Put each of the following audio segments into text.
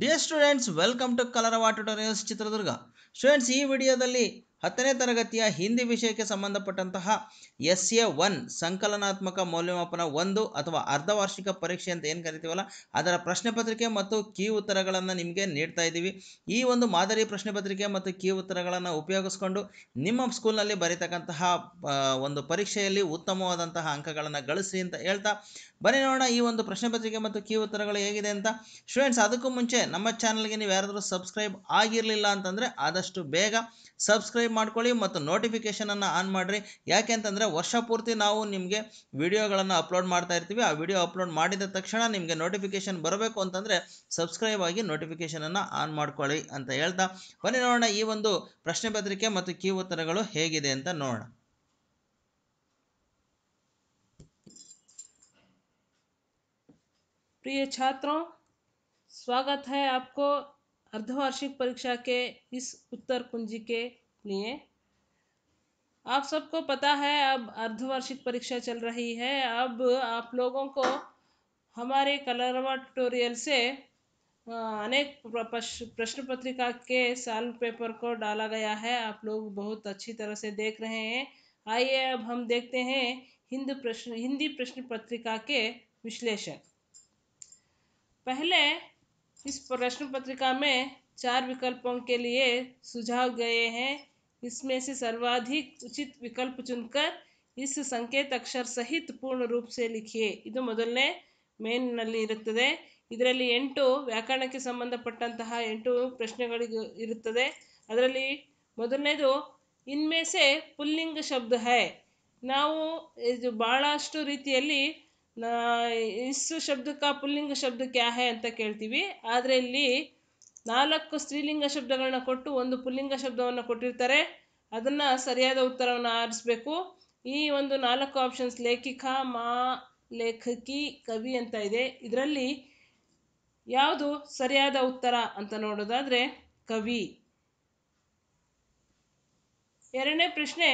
Dear students welcome to Kalarava tutorials Chitradurga students ಈ ವಿಡಿಯೋದಲ್ಲಿ ಹತ್ತನೇ ತರಗತಿಯ ಹಿಂದಿ ವಿಷಯಕ್ಕೆ ಸಂಬಂಧಪಟ್ಟಂತಹ ಎಸ್ ಎ ಒನ್ ಸಂಕಲನಾತ್ಮಕ ಮೌಲ್ಯಮಾಪನ ಒಂದು ಅಥವಾ ಅರ್ಧವಾರ್ಷಿಕ ಪರೀಕ್ಷೆ ಅಂತ ಏನು ಕರಿತೀವಲ್ಲ ಅದರ ಪ್ರಶ್ನೆ ಪತ್ರಿಕೆ ಮತ್ತು ಕೀ ಉತ್ತರಗಳನ್ನು ನಿಮಗೆ ನೀಡ್ತಾ ಇದ್ದೀವಿ ಈ ಒಂದು ಮಾದರಿ ಪ್ರಶ್ನೆ ಪತ್ರಿಕೆ ಮತ್ತು ಕೀ ಉತ್ತರಗಳನ್ನು ಉಪಯೋಗಿಸ್ಕೊಂಡು ನಿಮ್ಮ ಸ್ಕೂಲ್ನಲ್ಲಿ ಬರೀತಕ್ಕಂತಹ ಒಂದು ಪರೀಕ್ಷೆಯಲ್ಲಿ ಉತ್ತಮವಾದಂತಹ ಅಂಕಗಳನ್ನು ಗಳಿಸಿ ಅಂತ ಹೇಳ್ತಾ ಬನ್ನಿ ನೋಡೋಣ ಈ ಒಂದು ಪ್ರಶ್ನೆ ಪತ್ರಿಕೆ ಮತ್ತು ಕೀ ಉತ್ತರಗಳು ಹೇಗಿದೆ ಅಂತ ಸ್ಟೂಡೆಂಟ್ಸ್ ಅದಕ್ಕೂ ಮುಂಚೆ ನಮ್ಮ ಚಾನಲ್ಗೆ ನೀವು ಯಾರಾದರೂ ಸಬ್ಸ್ಕ್ರೈಬ್ ಆಗಿರಲಿಲ್ಲ ಅಂತಂದರೆ ಆದಷ್ಟು ಬೇಗ ಸಬ್ಸ್ಕ್ರೈಬ್ ಮಾಡ್ಕೊಳ್ಳಿ ಮತ್ತು ನೋಟಿಫಿಕೇಷನನ್ನು ಆನ್ ಮಾಡಿರಿ ಯಾಕೆ ಅಂತಂದರೆ ವರ್ಷ ಪೂರ್ತಿ ನಾವು ನಿಮಗೆ ವಿಡಿಯೋಗಳನ್ನು ಅಪ್ಲೋಡ್ ಮಾಡ್ತಾ ಇರ್ತೀವಿ ಆ ವಿಡಿಯೋ ಅಪ್ಲೋಡ್ ಮಾಡಿದ ತಕ್ಷಣ ನಿಮಗೆ ನೋಟಿಫಿಕೇಷನ್ ಬರಬೇಕು ಅಂತಂದರೆ ಸಬ್ಸ್ಕ್ರೈಬ್ ಆಗಿ ನೋಟಿಫಿಕೇಷನನ್ನು ಆನ್ ಮಾಡ್ಕೊಳ್ಳಿ ಅಂತ ಹೇಳ್ತಾ ಬನ್ನಿ ನೋಡೋಣ ಈ ಒಂದು ಪ್ರಶ್ನೆ ಪತ್ರಿಕೆ ಮತ್ತು ಕೀ ಉತ್ತರಗಳು ಹೇಗಿದೆ ಅಂತ ನೋಡೋಣ प्रिय छात्रों स्वागत है आपको अर्धवार्षिक परीक्षा के इस उत्तर कुंजी के लिए आप सबको पता है अब अर्धवार्षिक परीक्षा चल रही है अब आप लोगों को हमारे कलरवा ट्यूटोरियल से अनेक प्रश्न पत्रिका के साल पेपर को डाला गया है आप लोग बहुत अच्छी तरह से देख रहे हैं आइए अब हम देखते हैं हिंद प्रश्न हिंदी प्रश्न पत्रिका के विश्लेषण पहले इस प्रश्न पत्रिका में चार विकल्पों के लिए सुझाव गए हैं इसमें से सर्वाधिक उचित ವಿಕಲ್ಪ ಚುನ್ಕರ್ ಇಸ್ ಸಂಕೇತ ಅಕ್ಷರ ಸಹಿತ ಪೂರ್ಣ ರೂಪ ಸೆ ಇದು ಮೊದಲನೇ ಮೇನ್ನಲ್ಲಿ ಇರುತ್ತದೆ ಇದರಲ್ಲಿ ಎಂಟು ವ್ಯಾಕರಣಕ್ಕೆ ಸಂಬಂಧಪಟ್ಟಂತಹ ಎಂಟು ಪ್ರಶ್ನೆಗಳಿಗೆ ಇರುತ್ತದೆ ಅದರಲ್ಲಿ ಮೊದಲನೇದು ಇನ್ಮೇಸೆ ಪುಲ್ಲಿಂಗ ಶಬ್ದ ಹೈ ನಾವು ಇದು ಭಾಳಷ್ಟು ರೀತಿಯಲ್ಲಿ ಇಸು ಶಬ್ದಕ್ಕ ಪುಲ್ಲಿಂಗ ಶಬ್ದ ಕ್ಯಾ ಅಂತ ಕೇಳ್ತೀವಿ ಆದರೆ ಇಲ್ಲಿ ನಾಲ್ಕು ಸ್ತ್ರೀಲಿಂಗ ಶಬ್ದಗಳನ್ನ ಕೊಟ್ಟು ಒಂದು ಪುಲ್ಲಿಂಗ ಶಬ್ದವನ್ನು ಕೊಟ್ಟಿರ್ತಾರೆ ಅದನ್ನು ಸರಿಯಾದ ಉತ್ತರವನ್ನು ಆರಿಸ್ಬೇಕು ಈ ಒಂದು ನಾಲ್ಕು ಆಪ್ಷನ್ಸ್ ಲೇಖಿಕ ಮಾ ಲೇಖಕಿ ಕವಿ ಅಂತ ಇದೆ ಇದರಲ್ಲಿ ಯಾವುದು ಸರಿಯಾದ ಉತ್ತರ ಅಂತ ನೋಡೋದಾದರೆ ಕವಿ ಎರಡನೇ ಪ್ರಶ್ನೆ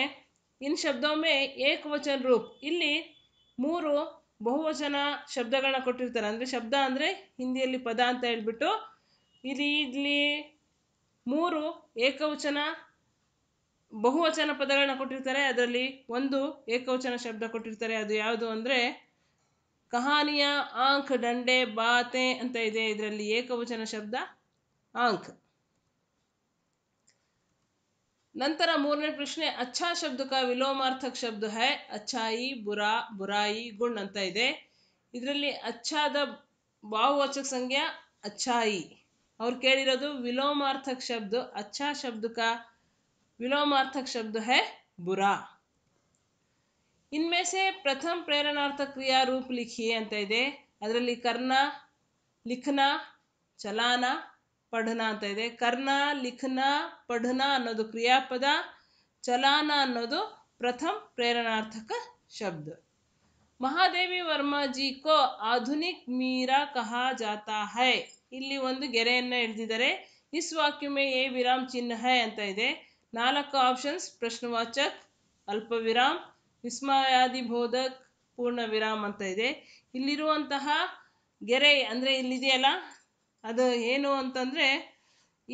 ಇನ್ ಶಬ್ದವೊಮ್ಮೆ ಏಕವಚನ ರೂಪ್ ಇಲ್ಲಿ ಮೂರು ಬಹುವಚನ ಶಬ್ದಗಳನ್ನ ಕೊಟ್ಟಿರ್ತಾರೆ ಅಂದರೆ ಶಬ್ದ ಅಂದರೆ ಹಿಂದಿಯಲ್ಲಿ ಪದ ಅಂತ ಹೇಳ್ಬಿಟ್ಟು ಇಲ್ಲಿ ಇಲ್ಲಿ ಮೂರು ಏಕವಚನ ಬಹುವಚನ ಪದಗಳನ್ನ ಕೊಟ್ಟಿರ್ತಾರೆ ಅದರಲ್ಲಿ ಒಂದು ಏಕವಚನ ಶಬ್ದ ಕೊಟ್ಟಿರ್ತಾರೆ ಅದು ಯಾವುದು ಅಂದರೆ ಕಹಾನಿಯ ಆಂಕ್ ಡಂಡೆ ಬಾತೆ ಅಂತ ಇದೆ ಇದರಲ್ಲಿ ಏಕವಚನ ಶಬ್ದ ಆಂಕ್ ನಂತರ ಮೂರನೇ ಪ್ರಶ್ನೆ ಅಚ್ಚಾ ಶಬ್ದಕ ವಿಲೋಮಾರ್ಥಕ ಶಬ್ದ ಹೈ ಅಚ್ಛಾಯಿ ಬುರಾ ಬುರಾಯಿ ಗುಣ್ ಅಂತ ಇದೆ ಇದರಲ್ಲಿ ಅಚ್ಛಾದ ಭಾವವಾಚಕ ಸಂಖ್ಯೆ ಅಚ್ಛಾಯಿ ಅವ್ರು ಕೇಳಿರೋದು ವಿಲೋಮಾರ್ಥಕ್ ಶಬ್ದ ಅಚ್ಛಾ ಶಬ್ದಕ ವಿಲೋಮಾರ್ಥಕ್ ಶಬ್ದ ಹೈ ಬುರಾ ಇನ್ಮೇಸೆ ಪ್ರಥಮ ಪ್ರೇರಣಾರ್ಥ ಕ್ರಿಯಾ ರೂಪ ಲಿಖಿ ಅಂತ ಇದೆ ಅದರಲ್ಲಿ ಕರ್ನ ಲಿಖನ ಚಲಾನ ಪಠನ ಅಂತ ಇದೆ ಕರ್ಣ ಲಿಖನ ಪಢನಾ ಅನ್ನೋದು ಕ್ರಿಯಾಪದ ಚಲಾನ ಅನ್ನೋದು ಪ್ರಥಮ ಪ್ರೇರಣಾರ್ಥಕ ಶಬ್ದ ಮಹಾದೇವಿ ವರ್ಮಾಜಿ ಕೋ ಆಧುನಿಕ್ ಮೀರಾ ಕಹಾ ಜಾತಾ ಹೈ ಇಲ್ಲಿ ಒಂದು ಗೆರೆಯನ್ನ ಹಿಡಿದಿದ್ದಾರೆ ಇಸ್ ವಾಕ್ಯಮೇ ಎ ವಿರಾಮ್ ಚಿಹ್ನ ಹೈ ಅಂತ ಇದೆ ನಾಲ್ಕು ಆಪ್ಷನ್ಸ್ ಪ್ರಶ್ನವಾಚಕ್ ಅಲ್ಪ ವಿರಾಮ್ ವಿಸ್ಮಯಾದಿ ಬೋಧಕ್ ಪೂರ್ಣ ವಿರಾಮ್ ಅಂತ ಇದೆ ಇಲ್ಲಿರುವಂತಹ ಗೆರೆ ಅಂದ್ರೆ ಇಲ್ಲಿದೆಯಲ್ಲ ಅದು ಏನು ಅಂತಂದರೆ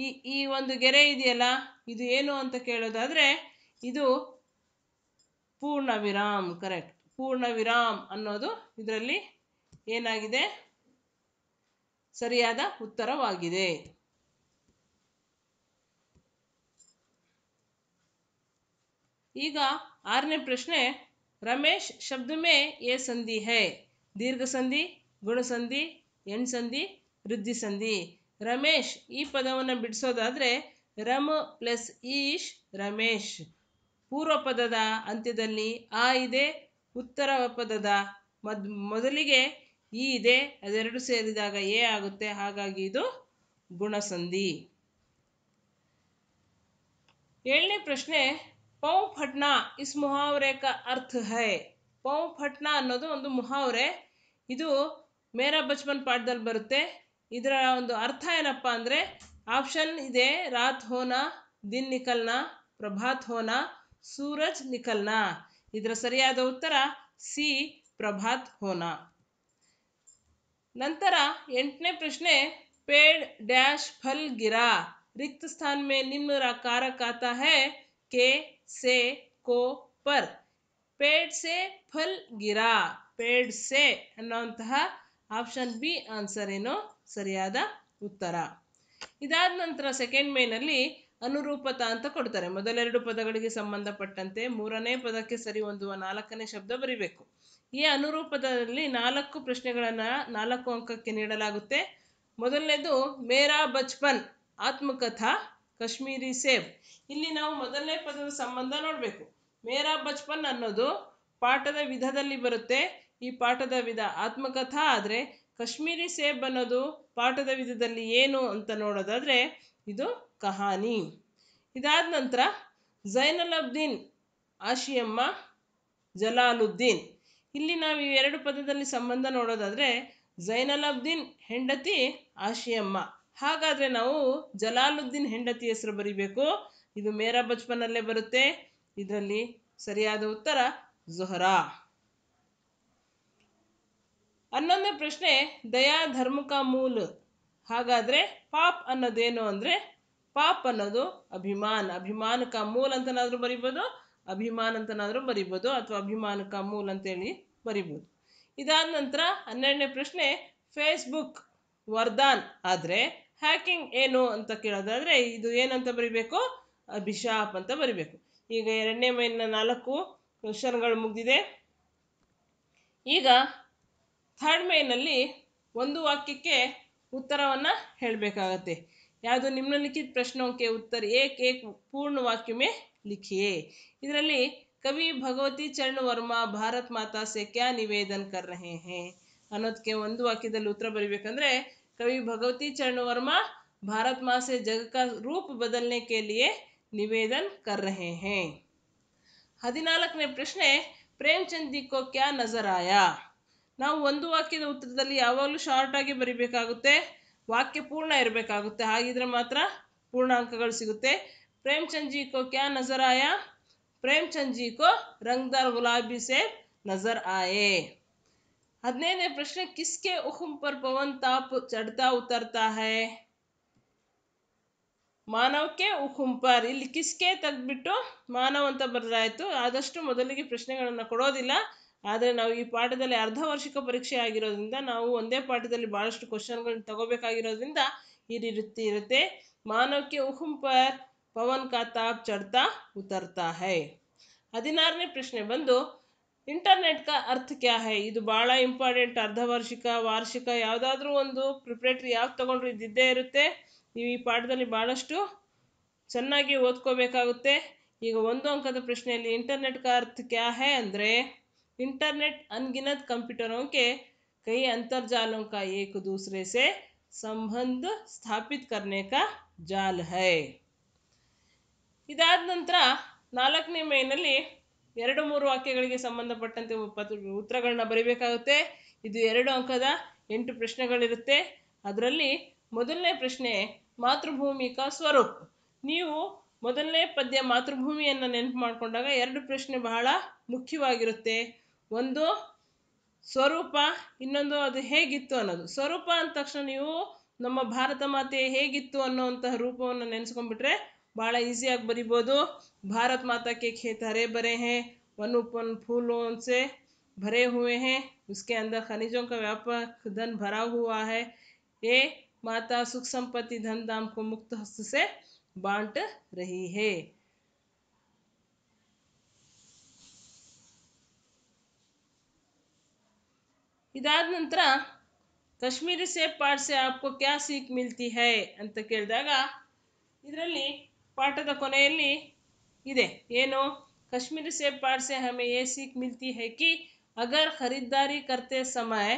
ಈ ಈ ಒಂದು ಗೆರೆ ಇದೆಯಲ್ಲ ಇದು ಏನು ಅಂತ ಕೇಳೋದಾದರೆ ಇದು ಪೂರ್ಣ ವಿರಾಮ್ ಕರೆಕ್ಟ್ ಪೂರ್ಣ ವಿರಾಮ್ ಅನ್ನೋದು ಇದರಲ್ಲಿ ಏನಾಗಿದೆ ಸರಿಯಾದ ಉತ್ತರವಾಗಿದೆ ಈಗ ಆರನೇ ಪ್ರಶ್ನೆ ರಮೇಶ್ ಶಬ್ದಮೇ ಎ ಸಂಧಿ ಹೇ ದೀರ್ಘ ಸಂಧಿ ಗುಣಸಂಧಿ ಎಣ್ಸಂಧಿ ವೃದ್ಧಿ ಸಂಧಿ ರಮೇಶ್ ಈ ಪದವನ್ನು ಬಿಡಿಸೋದಾದ್ರೆ ರಮ ಪ್ಲಸ್ ಈಶ್ ರಮೇಶ್ ಪೂರ್ವ ಪದದ ಅಂತ್ಯದಲ್ಲಿ ಆ ಇದೆ ಉತ್ತರ ಪದದ ಮದ್ ಮೊದಲಿಗೆ ಈ ಇದೆ ಅದೆರಡು ಸೇರಿದಾಗ ಎ ಆಗುತ್ತೆ ಹಾಗಾಗಿ ಇದು ಗುಣಸಂಧಿ ಏಳನೇ ಪ್ರಶ್ನೆ ಪೌ ಫಟ್ನಾ ಇಸ್ ಮುಹಾವರೆ ಕ ಅರ್ಥ ಹೈ ಪೌ ಫಟ್ನಾ ಅನ್ನೋದು ಒಂದು ಮುಹಾವರೆ ಇದು ಮೇರಾ ಬಚ್ಪನ್ ಪಾಠದಲ್ಲಿ ಬರುತ್ತೆ ಇದರ ಒಂದು ಅರ್ಥ ಏನಪ್ಪ ಅಂದರೆ ಆಪ್ಷನ್ ಇದೆ ರಾತ್ ಹೋನಾ ದಿನ್ ನಿಕಲ್ನಾ ಪ್ರಭಾತ್ ಹೋನಾ ಸೂರಜ್ ನಿಕಲ್ನಾ ಇದರ ಸರಿಯಾದ ಉತ್ತರ ಸಿ ಪ್ರಭಾತ್ ಹೋನಾ ನಂತರ ಎಂಟನೇ ಪ್ರಶ್ನೆ पेड़ डैश फल गिरा रिक्त स्थान में निम्न कारक आता है के से को पर पेड़ से फल गिरा पेड़ से ಅನ್ನುವಂತಹ ಆಪ್ಷನ್ ಬಿ ಆನ್ಸರ್ ಏನು ಸರಿಯಾದ ಉತ್ತರ ಇದಾದ ನಂತರ ಸೆಕೆಂಡ್ ಮೇನಲ್ಲಿ ಅನುರೂಪತ ಅಂತ ಕೊಡ್ತಾರೆ ಮೊದಲೆರಡು ಪದಗಳಿಗೆ ಸಂಬಂಧಪಟ್ಟಂತೆ ಮೂರನೇ ಪದಕ್ಕೆ ಸರಿ ಹೊಂದುವ ನಾಲ್ಕನೇ ಶಬ್ದ ಬರಿಬೇಕು ಈ ಅನುರೂಪದಲ್ಲಿ ನಾಲ್ಕು ಪ್ರಶ್ನೆಗಳನ್ನು ನಾಲ್ಕು ಅಂಕಕ್ಕೆ ನೀಡಲಾಗುತ್ತೆ ಮೊದಲನೇದು ಮೇರಾ ಬಚ್ಪನ್ ಆತ್ಮಕಥಾ ಕಾಶ್ಮೀರಿ ಸೇವ್ ಇಲ್ಲಿ ನಾವು ಮೊದಲನೇ ಪದದ ಸಂಬಂಧ ನೋಡಬೇಕು ಮೇರಾ ಬಚ್ಪನ್ ಅನ್ನೋದು ಪಾಠದ ವಿಧದಲ್ಲಿ ಬರುತ್ತೆ ಈ ಪಾಠದ ವಿಧ ಆತ್ಮಕಥಾ ಆದ್ರೆ ಕಾಶ್ಮೀರಿ ಸೇಬ್ ಅನ್ನೋದು ಪಾಠದ ವಿಧದಲ್ಲಿ ಏನು ಅಂತ ನೋಡೋದಾದರೆ ಇದು ಕಹಾನಿ ಇದಾದ ನಂತರ ಅಬ್ದೀನ್ ಆಶಿಯಮ್ಮ ಜಲಾಲುದ್ದೀನ್ ಇಲ್ಲಿ ನಾವು ಈ ಎರಡು ಪದದಲ್ಲಿ ಸಂಬಂಧ ನೋಡೋದಾದರೆ ಅಬ್ದೀನ್ ಹೆಂಡತಿ ಆಶಿಯಮ್ಮ ಹಾಗಾದರೆ ನಾವು ಜಲಾಲುದ್ದೀನ್ ಹೆಂಡತಿ ಹೆಸರು ಬರೀಬೇಕು ಇದು ಮೇರಾ ಬಚ್ಪನಲ್ಲೇ ಬರುತ್ತೆ ಇದರಲ್ಲಿ ಸರಿಯಾದ ಉತ್ತರ ಜೊಹರಾ ಹನ್ನೊಂದನೇ ಪ್ರಶ್ನೆ ದಯಾ ಧರ್ಮಕ ಮೂಲ ಹಾಗಾದರೆ ಪಾಪ್ ಅನ್ನೋದೇನು ಅಂದರೆ ಪಾಪ್ ಅನ್ನೋದು ಅಭಿಮಾನ ಅಭಿಮಾನಕ ಮೂಲ ಅಂತನಾದರೂ ಬರಿಬೋದು ಅಭಿಮಾನ ಅಂತನಾದರೂ ಬರಿಬೋದು ಅಥವಾ ಅಭಿಮಾನಕ ಮೂಲ ಅಂತೇಳಿ ಬರಿಬೋದು ಇದಾದ ನಂತರ ಹನ್ನೆರಡನೇ ಪ್ರಶ್ನೆ ಫೇಸ್ಬುಕ್ ವರ್ದಾನ್ ಆದರೆ ಹ್ಯಾಕಿಂಗ್ ಏನು ಅಂತ ಕೇಳೋದಾದರೆ ಇದು ಏನಂತ ಬರಿಬೇಕು ಅಭಿಶಾಪ್ ಅಂತ ಬರಿಬೇಕು ಈಗ ಎರಡನೇ ಮೈನ ನಾಲ್ಕು ಕ್ವಶನ್ಗಳು ಮುಗಿದಿದೆ ಈಗ ಥರ್ಡ್ ಮೇನಲ್ಲಿ ಒಂದು ವಾಕ್ಯಕ್ಕೆ ಉತ್ತರವನ್ನು ಹೇಳಬೇಕಾಗತ್ತೆ ಯಾವುದು ನಿಮ್ನಲಿಖಿತ ಪ್ರಶ್ನೋं के उत्तर एक एक पूर्ण वाक्य में लिखिए ಇದರಲ್ಲಿ ಕವಿ ಭಗವತಿ ಚರಣ್ ವರ್ಮಾ ಭಾರತ್ ಮಾತಾ ಸೆ ಕ್ಯಾ ನಿವೇದನ್ ಕರ್ ರಹೆ ಹೇ ಅನ್ನೋದಕ್ಕೆ ಒಂದು ವಾಕ್ಯದಲ್ಲಿ ಉತ್ತರ ಬರೀಬೇಕಂದ್ರೆ ಕವಿ ಭಗವತಿ ಚರಣ್ ವರ್ಮಾ ಭಾರತ್ ಮಾ से ಜಗ का रूप बदलने के लिए निवेदन कर रहे हैं ಹದಿನಾಲ್ಕನೇ ಪ್ರಶ್ನೆ ಪ್ರೇಮ್ಚಂದ್ ಜಿ ಕೋ ಕ್ಯಾ ನಜರ್ ಆಯಾ ನಾವು ಒಂದು ವಾಕ್ಯದ ಉತ್ತರದಲ್ಲಿ ಯಾವಾಗಲೂ ಶಾರ್ಟಾಗಿ ಬರಿಬೇಕಾಗುತ್ತೆ ವಾಕ್ಯ ಪೂರ್ಣ ಇರಬೇಕಾಗುತ್ತೆ ಹಾಗಿದ್ರೆ ಮಾತ್ರ ಪೂರ್ಣಾಂಕಗಳು ಸಿಗುತ್ತೆ ಪ್ರೇಮ್ಚಂದ್ ಜಿ ಕೋ ಕ್ಯಾ ನಜರ್ ಪ್ರೇಮ್ ಪ್ರೇಮ್ಚಂದ್ ಜಿ ಕೋ ರಂಗ್ದಾರ್ ಗುಲಾಬಿ ಸೇ ನಜರ್ ಆಯೆ ಹದಿನೈದನೇ ಪ್ರಶ್ನೆ ಕಿಸ್ಕೆ ಉಹುಂ ಪರ್ ಪವನ್ ತಾಪ್ ಚಡ್ತಾ ಉತ್ತರ್ತಾ ಹೇ ಮಾನವಕ್ಕೆ ಉಹುಂಪರ್ ಇಲ್ಲಿ ಕಿಸ್ಕೆ ತೆಗೆದ್ಬಿಟ್ಟು ಮಾನವ ಅಂತ ಬರೆದಾಯಿತು ಆದಷ್ಟು ಮೊದಲಿಗೆ ಪ್ರಶ್ನೆಗಳನ್ನು ಕೊಡೋದಿಲ್ಲ ಆದರೆ ನಾವು ಈ ಪಾಠದಲ್ಲಿ ಅರ್ಧ ವಾರ್ಷಿಕ ಪರೀಕ್ಷೆ ಆಗಿರೋದ್ರಿಂದ ನಾವು ಒಂದೇ ಪಾಠದಲ್ಲಿ ಭಾಳಷ್ಟು ಕ್ವಶನ್ಗಳನ್ನ ತಗೋಬೇಕಾಗಿರೋದ್ರಿಂದ ಈ ರೀತಿ ಇರುತ್ತೆ ಮಾನವಕ್ಕೆ ಉಹುಂಪರ್ ಪವನ್ ಕಾತಾ ಚಡ್ತಾ ಉತರ್ತಾ ಹೈ ಹದಿನಾರನೇ ಪ್ರಶ್ನೆ ಬಂದು ಇಂಟರ್ನೆಟ್ ಕ ಅರ್ಥ ಕ್ಯಾ ಹೈ ಇದು ಭಾಳ ಇಂಪಾರ್ಟೆಂಟ್ ಅರ್ಧ ವಾರ್ಷಿಕ ವಾರ್ಷಿಕ ಯಾವುದಾದ್ರೂ ಒಂದು ಪ್ರಿಪ್ರೇಟ್ರಿ ಯಾವ ತಗೊಂಡ್ರು ಇದ್ದಿದ್ದೇ ಇರುತ್ತೆ ನೀವು ಈ ಪಾಠದಲ್ಲಿ ಭಾಳಷ್ಟು ಚೆನ್ನಾಗಿ ಓದ್ಕೋಬೇಕಾಗುತ್ತೆ ಈಗ ಒಂದು ಅಂಕದ ಪ್ರಶ್ನೆಯಲ್ಲಿ ಇಂಟರ್ನೆಟ್ ಕ ಅರ್ಥ ಕ್ಯಾ ಹೈ ಅಂದರೆ ಇಂಟರ್ನೆಟ್ अनगिनत ಕಂಪ್ಯೂಟರ್ के कई अंतरजालों का एक दूसरे से संबंध ಸ್ಥಾಪಿತ करने का जाल है ಇದಾದ ನಂತರ ನಾಲ್ಕನೇ ಮೇನಲ್ಲಿ ಎರಡು ಮೂರು ವಾಕ್ಯಗಳಿಗೆ ಸಂಬಂಧಪಟ್ಟಂತೆ ಉತ್ತರಗಳನ್ನ ಬರೀಬೇಕಾಗುತ್ತೆ ಇದು ಎರಡು ಅಂಕದ ಎಂಟು ಪ್ರಶ್ನೆಗಳಿರುತ್ತೆ ಅದರಲ್ಲಿ ಮೊದಲನೇ ಪ್ರಶ್ನೆ ಮಾತೃಭೂಮಿಕ ಸ್ವರೂಪ್ ನೀವು ಮೊದಲನೇ ಪದ್ಯ ಮಾತೃಭೂಮಿಯನ್ನು ನೆನಪು ಮಾಡಿಕೊಂಡಾಗ ಎರಡು ಪ್ರಶ್ನೆ ಬಹಳ ಮುಖ್ಯವಾಗಿರುತ್ತೆ ಒಂದು ಸ್ವರೂಪ ಇನ್ನೊಂದು ಅದು ಹೇಗಿತ್ತು ಅನ್ನೋದು ಸ್ವರೂಪ ಅಂದ ತಕ್ಷಣ ನೀವು ನಮ್ಮ ಭಾರತ ಮಾತೇ ಹೇಗಿತ್ತು ಅನ್ನುವಂತ ರೂಪವನ್ನು ನೆನೆಸಿಕೊಂಡು ಬಿಟ್ರೆ ಬಹಳ ಈಜಿ ಆಗಿ ಬರಿಬಹುದು ಭಾರತ ಮಾತಾಕ್ಕೆ ক্ষেತರೆ ಬರೆ ہیں ವನಪನ್ ಫೂಲೋನ್ سے भरे हुए हैं उसके अंदर खनिजों का व्यापक धन भरा हुआ है ये माता सुख संपत्ति धन धाम को मुक्त हस्त से बांट रही है ಇದಾದ ನಂತರ ಕಾಶ್ಮೀರಿ ಸೇಫ್ ಪಾಠ್ಯ से आपको क्या सीख मिलती है अंत काठद ಪಾಠದ ಕೊನೆಯಲ್ಲಿ ಇದೆ कश्मीरी सेब पाठ से हमें ये सीख मिलती है कि अगर खरीदारी करते समय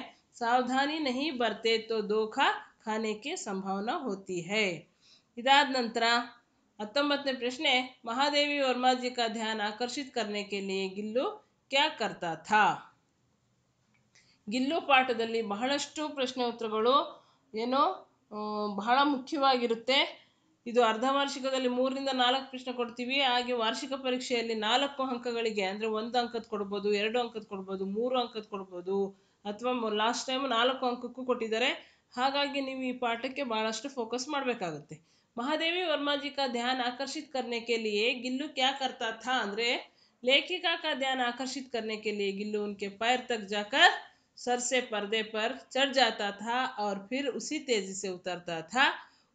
सावधानी नहीं बरते तो धोखा खाने की संभावना होती है इदाद नंतर हತ್ತೊಂಬತ್ತನೇ ಪ್ರಶ್ನೆ ಮಹಾದೇವಿ ವರ್ಮಾಜಿ का ध्यान आकर्षित करने के लिए गिल्लू क्या करता था ಗಿಲ್ಲು ಪಾಠದಲ್ಲಿ ಬಹಳಷ್ಟು ಪ್ರಶ್ನೆ ಉತ್ತರಗಳು ಏನು ಬಹಳ ಮುಖ್ಯವಾಗಿರುತ್ತೆ ಇದು ಅರ್ಧ ವಾರ್ಷಿಕದಲ್ಲಿ ಮೂರರಿಂದ ನಾಲ್ಕು ಪ್ರಶ್ನೆ ಕೊಡ್ತೀವಿ ಹಾಗೆ ವಾರ್ಷಿಕ ಪರೀಕ್ಷೆಯಲ್ಲಿ ನಾಲ್ಕು ಅಂಕಗಳಿಗೆ ಅಂದರೆ ಒಂದು ಅಂಕದ ಕೊಡ್ಬೋದು ಎರಡು ಅಂಕದ ಕೊಡ್ಬೋದು ಮೂರು ಅಂಕದ ಕೊಡ್ಬೋದು ಅಥವಾ ಲಾಸ್ಟ್ ಟೈಮ್ ನಾಲ್ಕು ಅಂಕಕ್ಕೂ ಕೊಟ್ಟಿದ್ದಾರೆ ಹಾಗಾಗಿ ನೀವು ಈ ಪಾಠಕ್ಕೆ ಭಾಳಷ್ಟು ಫೋಕಸ್ ಮಾಡಬೇಕಾಗುತ್ತೆ ಮಹಾದೇವಿ ವರ್ಮಾಜಿ ಕಾ ಧ್ಯಾನ ಆಕರ್ಷಿತ करने के ಗಿಲ್ಲು गिल्लू क्या ಅಂದ್ರೆ ಅಂದರೆ ಲೇಖಿಕಾ का ಧ್ಯಾನ ಆಕರ್ಷಿತ करने के ತಕ್ ಜಾಕರ್ सर से पर्दे पर चढ़ जाता था और फिर उसी तेजी से उतरता था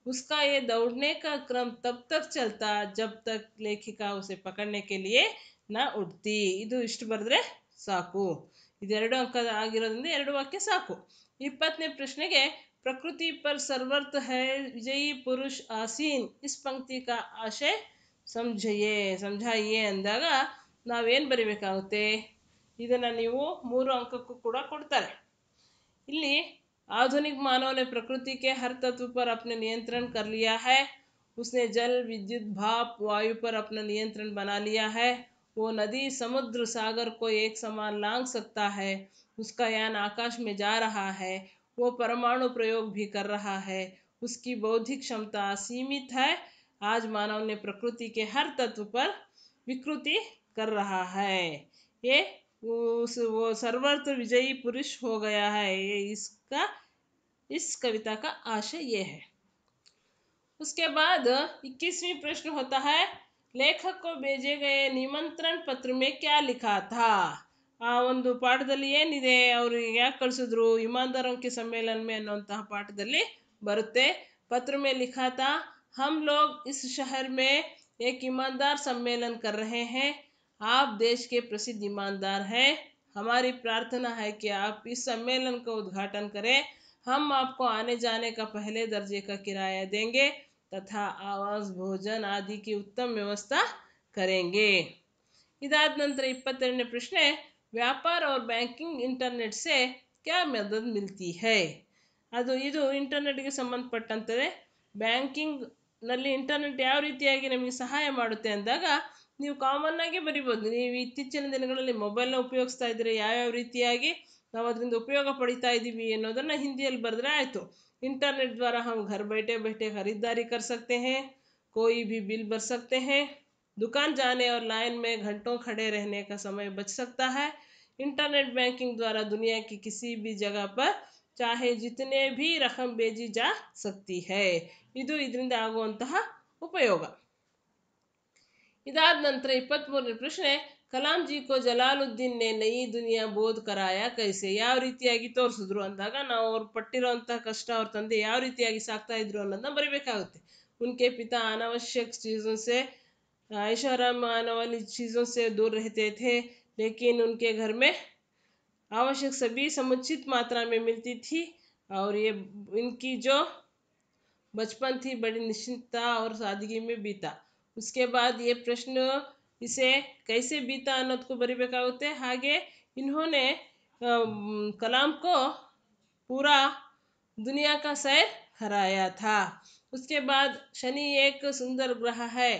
उसका ये दौड़ने का क्रम तब तक चलता जब तक लेखिका उसे पकड़ने के लिए ना उठती इष्ट बरद्रे साकु इधर अंक आगे एर वाक्य साकु इपत्ने प्रश्न के प्रकृति पर सर्वर्थ है विजयी पुरुष आसीन इस पंक्ति का आशय समझिए समझाइए अंदा नावेन बरी अंकू ನೀವು को आधुनिक मानव ने प्रकृति के हर तत्व पर अपने नियंत्रण कर लिया है उसने जल विद्युत भाप वायु पर अपना नियंत्रण बना लिया है वो नदी समुद्र सागर को एक समान लांग सकता है उसका यान आकाश में जा रहा है वो परमाणु प्रयोग भी कर रहा है उसकी बौद्धिक क्षमता असीमित है आज मानव ने प्रकृति के हर तत्व पर विकृति कर रहा है ये वो वो सर्वत्र विजयी पुरुष हो गया है ये इसका इस कविता का आशय ये है उसके बाद इक्कीसवीं प्रश्न होता है लेखक को भेजे गए निमंत्रण पत्र में क्या लिखा था आ वो पाठली और कल्सद ईमानदार के सम्मेलन में अवंत दल बरते पत्र में लिखा था हम लोग इस शहर में एक ईमानदार सम्मेलन कर रहे हैं आप देश के प्रसिद्ध ईमानदार हैं हमारी प्रार्थना है कि आप इस सम्मेलन का उद्घाटन करें हम आपको आने जाने का पहले दर्जे का किराया देंगे तथा आवास भोजन आदि की उत्तम व्यवस्था करेंगे इधर नंतर इपत्तरने प्रश्न व्यापार और बैंकिंग इंटरनेट से क्या मदद मिलती है अब इन इंटरनेट के संबंध पटे बैंकिंग इंटरनेट यहाँ नमें सहाय ನೀವು ಕಾಮನ್ ಆಗಿ ಬರಿಬಹುದು ನೀವು ಇತ್ತೀಚಿನ ದಿನಗಳಲ್ಲಿ ಮೊಬೈಲ್ ಅನ್ನು ಉಪಯೋಗಿಸುತ್ತಾ ಇದ್ದರೆ ಯಾವ ಯಾವ ರೀತಿಯಾಗಿ ನಾವು ಅದರಿಂದ ಉಪಯೋಗ ಪಡೆಯತಾ ಇದ್ದೀವಿ ಅನ್ನೋದನ್ನ ಹಿಂದಿಯಲ್ಲಿ ಬರೆದ್ರು ಆಯಿತು ಇಂಟರ್ನೆಟ್ dvara ہم گھر بیٹھے بیٹھے ખરીದಿಾರಿ کر سکتے ہیں کوئی بھی బిల్ بھر سکتے ہیں दुकान जाने और लाइन में घंटों खड़े रहने का समय बच सकता है इंटरनेट बैंकिंग द्वारा दुनिया की किसी भी जगह पर चाहे जितने भी रकम भेजी जा सकती है ಇದು ಇದರಿಂದ ಆಗುವಂತ ಉಪಯೋಗ ಇದಾದ ನಂತರ 23ನೇ ವರ್ಷನೆ ಕಲಾಂ ಜೀ ಕೋ ಜಲಾಲউদ্দিন ನೇ ನಯಿ ದುನಿಯಾ बोध ಕರಾಯಾ ಕೈಸೆ ಯಾವ ರೀತಿಯಾಗಿ ತೋರ್ಸುದ್ರು ಅಂದಾಗ ನಾವು ಪಟ್ಟಿರೋಂತ ಕಷ್ಟ ಅವರ ತಂದೆ ಯಾವ ರೀತಿಯಾಗಿ ಸಾಕ್ತಾ ಇದ್ದ್ರು ಅನ್ನೋದನ್ನು ಬರಿಬೇಕಾಗುತ್ತೆ. ಊನ್ಕೇ ಪಿತಾ ಅನವಶ್ಯಕ್ ಖರ್ಚುಸೇ ಐಶ್ವರ್ಯಮಾನವನ ಲಿಚಿಸೋ سے ದೂರ رہتے تھے, lekin unke ghar mein aavashyak sabhi samuchit matra mein milti thi aur ye inki jo bachpan thi badi nishchinta aur saadgi mein beeta उसके बाद ये प्रश्न इसे कैसे बीता ಅನ್ನೋದಕ್ಕೂ बरी इन्होंने कलाम को पूरा दुनिया का सैर हराया था उसके बाद शनि एक सुंदर ग्रह है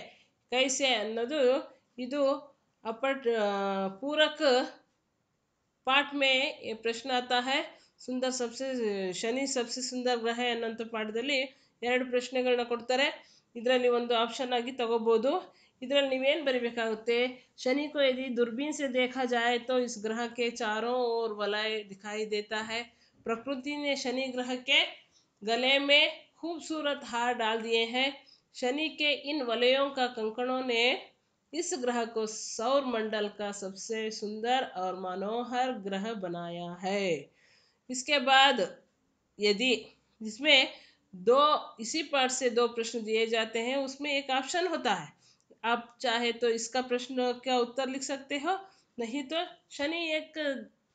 कैसे अद अपट पूरक पाठ में ये प्रश्न आता है सुंदर सबसे शनि सबसे ಸುಂದರ ಗ್ರಹ पाठ दी एर प्रश्न को आपशन तकबूद ಆಪ್ಷನ್ बरी शनि को यदि दूरबीन से देखा जाए तो इस ग्रह के चारों ओर वलय दिखाई देता है प्रकृति ने शनि ग्रह के गले में खूबसूरत हार डाल दिए हैं शनि के इन वलयों का कंकणों ने इस ग्रह को सौर मंडल का सबसे सुंदर और मनोहर ग्रह बनाया है इसके बाद यदि जिसमें दो इसी पार्ट से दो प्रश्न दिए जाते हैं उसमें एक ऑप्शन होता है आप चाहे तो इसका प्रश्न का उत्तर लिख सकते हो नहीं तो शनि एक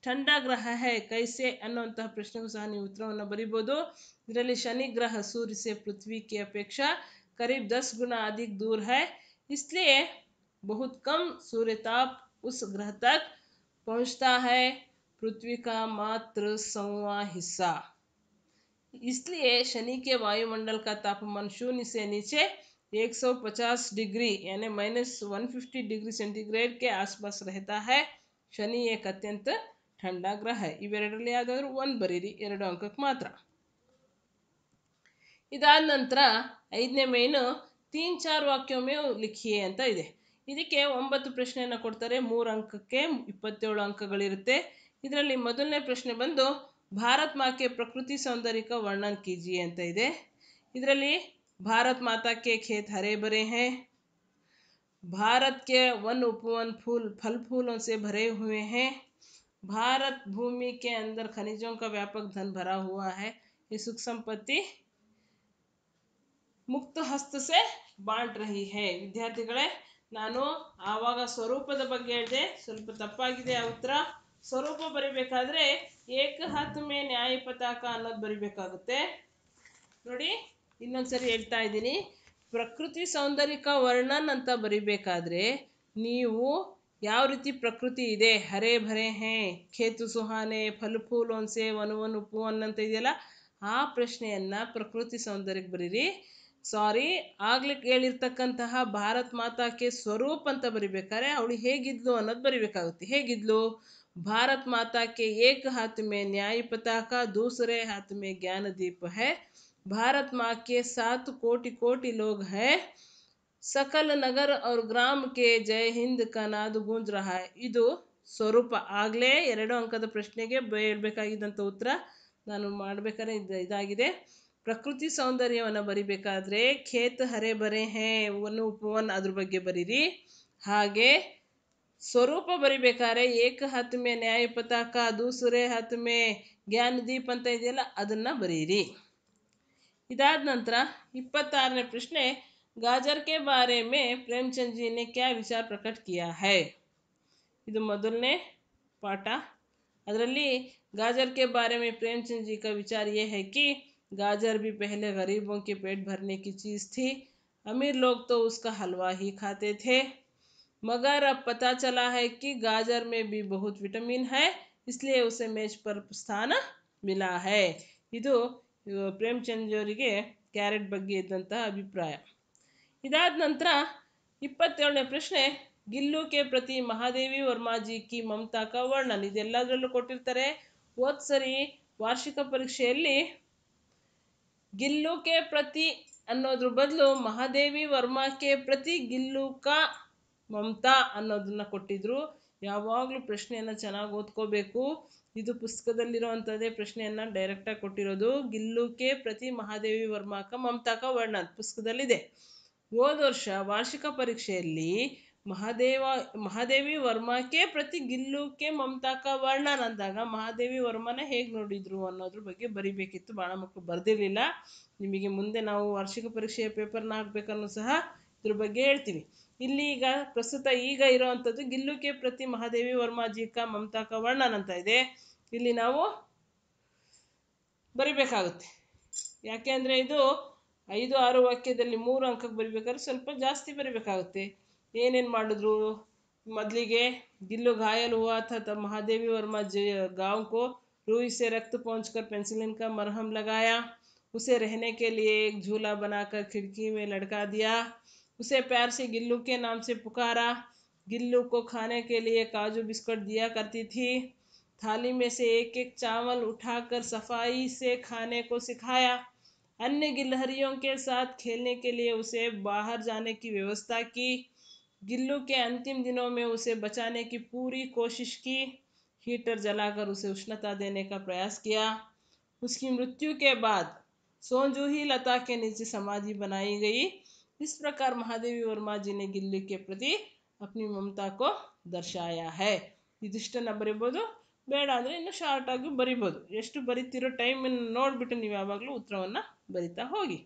ठंडा ग्रह है कैसे प्रश्न को सहनी उत्तर होना ಬರಿಬೋದು ಇದರಲ್ಲಿ शनि ग्रह सूर्य से पृथ्वी की अपेक्षा करीब दस गुना अधिक दूर है इसलिए बहुत कम सूर्य ताप उस ग्रह तक पहुंचता है पृथ्वी का मात्र सौवा हिस्सा इसलिए शनि के ತಾಪಮಾನ का तापमान शून्य से नीचे 150 डिग्री यानी माइनस 150 डिग्री ಸೆಂಟಿಗ್ರೇಡ್ ಕೆ ಆಸ್ಪಾಸ್ रहता है ಶನಿ एक ಅತ್ಯಂತ ठंडा ಗ್ರಹ ಇವೆರಡರಲ್ಲಿ ಯಾವುದಾದ್ರೂ ಒಂದು ಬರೀರಿ ಎರಡು ಅಂಕಕ್ಕೆ ಮಾತ್ರ ಇದಾದ ನಂತರ ಐದನೇ ಮೇನು ತೀನ್ ಚಾರ್ ವಾಕ್ಯೊಮ್ಮೆ ಲಿಖಿಯೇ ಅಂತ ಇದೆ ಇದಕ್ಕೆ ಒಂಬತ್ತು ಪ್ರಶ್ನೆಯನ್ನು ಕೊಡ್ತಾರೆ ಮೂರು ಅಂಕಕ್ಕೆ ಇಪ್ಪತ್ತೇಳು ಅಂಕಗಳಿರುತ್ತೆ ಇದರಲ್ಲಿ ಮೊದಲನೇ ಪ್ರಶ್ನೆ ಬಂದು भारत मा के प्रकृति सौंदर्य का वर्णन कीजिए अंत भारत माता के खेत हरे भरे हैं भारत के वन उपवन फूल फल फूलों से भरे हुए हैं भारत भूमि के अंदर खनिजों का व्यापक धन भरा हुआ है ये सुख संपत्ति मुक्त हस्त से बांट रही है विद्यार्थी नानु आव स्वरूप बेदे स्वल्प तपे उत्तर स्वरूप बरबाद ಏಕಹಾತುಮೆ ನ್ಯಾಯ ಪತಾಕ ಅನ್ನೋದು ಬರಿಬೇಕಾಗುತ್ತೆ ನೋಡಿ ಇನ್ನೊಂದ್ಸರಿ ಹೇಳ್ತಾ ಇದ್ದೀನಿ ಪ್ರಕೃತಿ ಸೌಂದರ್ಯಕ ವರ್ಣನ್ ಅಂತ ಬರಿಬೇಕಾದ್ರೆ ನೀವು ಯಾವ ರೀತಿ ಪ್ರಕೃತಿ ಇದೆ ಹರೆ ಭರೆ ಹೇ ಖೇತು ಸುಹಾನೆ ಫಲು ಫೂಲ್ ಒನ್ಸೆ ಒನ್ ಉಪ್ಪು ಅಂತ ಇದೆಯಲ್ಲ ಆ ಪ್ರಶ್ನೆಯನ್ನು ಪ್ರಕೃತಿ ಸೌಂದರ್ಯಕ್ಕೆ ಬರೀರಿ ಸಾರಿ ಆಗ್ಲಿಕ್ಕೆ ಹೇಳಿರ್ತಕ್ಕಂತಹ ಭಾರತ್ ಮಾತಾಕೆ ಸ್ವರೂಪ್ ಅಂತ ಬರಿಬೇಕಾದ್ರೆ ಅವಳು ಹೇಗಿದ್ಲು ಅನ್ನೋದು ಬರಿಬೇಕಾಗುತ್ತೆ ಹೇಗಿದ್ಲು भारत माता के एक हाथ में न्याय पताका दूसरे हाथ में ज्ञान दीप है भारत माँ के सात कोटि कोटि लोग हैं सकल नगर और ग्राम के जय हिंद का नाद गूंज रहा है इधो स्वरूप आगले एर अंकद प्रश्ने के बेद उत्तर नानुमे प्रकृति सौंदर्य बरी खेत हरे बरे हैं उपवन अद्र बे बरी ಸ್ವರೂಪ ಬರಿಬೇಕಾದ್ರೆ ಏಕ ಹತ್ತು ಮೇ ನ್ಯಾಯ ಪತಾಕ ದೂಸರೆ ಹತ್ತು ಮೇ ಜ್ಞಾನದೀಪ ಅಂತ ಇದೆಯಲ್ಲ ಅದನ್ನು ಬರೀರಿ ಇದಾದ ನಂತರ ಇಪ್ಪತ್ತಾರನೇ ಪ್ರಶ್ನೆ गाजर के बारे में प्रेमचंद जी ने क्या ವಿಚಾರ ಪ್ರಕಟ किया है ಇದು ಮೊದಲನೇ ಪಾಠ ಅದರಲ್ಲಿ गाजर के बारे में प्रेमचंद जी का विचार ये है कि गाजर भी पहले गरीबों के पेट भरने की चीज़ थी अमीर लोग तो उसका हलवा ही खाते थे ಮಗಾರ ಪತಾಚಲ ہے کہ गाजर में भी बहुत विटामिन है इसलिए उसे मैच पर स्थान मिला है। ಇದು ಪ್ರೇಮಚнд್ ಅವರಿಗೆ ಕ್ಯಾರೆಟ್ ಬಗ್ಗೆ ಆದಂತ ಅಭಿಪ್ರಾಯ. ಇದಾದ ನಂತರ 27ನೇ ಪ್ರಶ್ನೆ ಗಿल्लूಕೇ ಪ್ರತಿ ಮಹಾದೇವಿ ವರ್ಮಾಜಿ ಕಿ ಮಮತಾ ಕ ವರ್ಣ ಇದೆಲ್ಲಾಗಳೂ ಕೊಟ್ಟಿರ್ತಾರೆ. ಉತ್ಸರಿ ವಾರ್ಷಿಕ ಪರೀಕ್ಷೆಯಲ್ಲಿ ಗಿल्लूಕೇ ಪ್ರತಿ ಅನ್ನೋದರ ಬದಲು ಮಹಾದೇವಿ ವರ್ಮಾಕೇ ಪ್ರತಿ ಗಿल्लूಕಾ ಮಮತಾ ಅನ್ನೋದನ್ನು ಕೊಟ್ಟಿದ್ರು ಯಾವಾಗಲೂ ಪ್ರಶ್ನೆಯನ್ನು ಚೆನ್ನಾಗಿ ಓದ್ಕೋಬೇಕು ಇದು ಪುಸ್ತಕದಲ್ಲಿರುವಂಥದ್ದೇ ಪ್ರಶ್ನೆಯನ್ನು ಡೈರೆಕ್ಟಾಗಿ ಕೊಟ್ಟಿರೋದು ಗಿಲ್ಲುಕೆ ಪ್ರತಿ ಮಹಾದೇವಿ ವರ್ಮಾಕ ಮಮತಾಕ ವರ್ಣ ಪುಸ್ತಕದಲ್ಲಿದೆ ಹೋದ ವರ್ಷ ವಾರ್ಷಿಕ ಪರೀಕ್ಷೆಯಲ್ಲಿ ಮಹಾದೇವ ಮಹಾದೇವಿ ವರ್ಮಕ್ಕೆ ಪ್ರತಿ ಗಿಲ್ಲುಕೆ ಮಮತಾಕ ವರ್ಣನ್ ಅಂದಾಗ ಮಹಾದೇವಿ ವರ್ಮನ ಹೇಗೆ ನೋಡಿದ್ರು ಅನ್ನೋದ್ರ ಬಗ್ಗೆ ಬರಿಬೇಕಿತ್ತು ಭಾಳ ಮಕ್ಕಳು ಬರೆದಿರಲಿಲ್ಲ ನಿಮಗೆ ಮುಂದೆ ನಾವು ವಾರ್ಷಿಕ ಪರೀಕ್ಷೆಯ ಪೇಪರ್ನ ಹಾಕ್ಬೇಕನ್ನು ಸಹ ಇದ್ರ ಬಗ್ಗೆ ಹೇಳ್ತೀವಿ ಇಲ್ಲಿಗ ಪ್ರಸ್ತುತ ಈಗ ಇರುವಂತದ್ದು ಗಿಲ್ಲುಕೆ ಪ್ರತಿ ಮಹಾದೇವಿ ವರ್ಮಾಜಿ ಕಾ ಮಮತಾ ಕ ವರ್ಣನಂತ ಇದೆ ಇಲ್ಲಿ ನಾವು ಬರಿಬೇಕಾಗುತ್ತೆ ಯಾಕೆಂದ್ರೆ ಇದು 5 6 ವಾಕ್ಯದಲ್ಲಿ 3 ಅಂಕಕ್ಕೆ ಬರಿಬೇಕಾದರೆ ಸ್ವಲ್ಪ ಜಾಸ್ತಿ ಬರಿಬೇಕಾಗುತ್ತೆ 얘는 ಏನು ಮಾಡಿದ್ರು ಮೊದಲಿಗೆ ಗಿಲ್ಲು ಗಾಯел ہوا تھا ತ ಮಹಾದೇವಿ ವರ್ಮಾಜಿ गाव ಕೋ روی سے ರಕ್ತ ಪೋಂಚ್ಕರ್ ಪೆನ್ಸಿಲಿನ್ ಕಾ ಮರಹಂ ಲಗಾಯಾuse rehne ke liye ek jhula banakar khidki mein ladka diya उसे प्यार से गिल्लू के नाम से पुकारा गिल्लू को खाने के लिए काजू बिस्कुट दिया करती थी थाली में से एक एक चावल उठाकर सफाई से खाने को सिखाया अन्य गिलहरियों के साथ खेलने के लिए उसे बाहर जाने की व्यवस्था की गिल्लू के अंतिम दिनों में उसे बचाने की पूरी कोशिश की हीटर जलाकर उसे उष्णता देने का प्रयास किया उसकी मृत्यु के बाद सोनजूही लता के नीचे समाधि बनाई गई इस प्रकार महादेवी वर्मा जी ने गिलले के प्रति अपनी ममता को दर्शाया है इदिष्ट नम्बर ಇರಬಹುದು ಬೇಡ ಅಂದ್ರೆ ಇನ್ನು ಶಾರ್ಟಾಗಿ ಬರಿಬಹುದು ಎಷ್ಟು ಬರಿತೀರೋ ಟೈಮ್ ನೋಡ್ಬಿಟ್ಟು ನೀವು ಯಾವಾಗಲೂ ಉತ್ತರವನ್ನು ಬರಿತಾ ಹೋಗಿ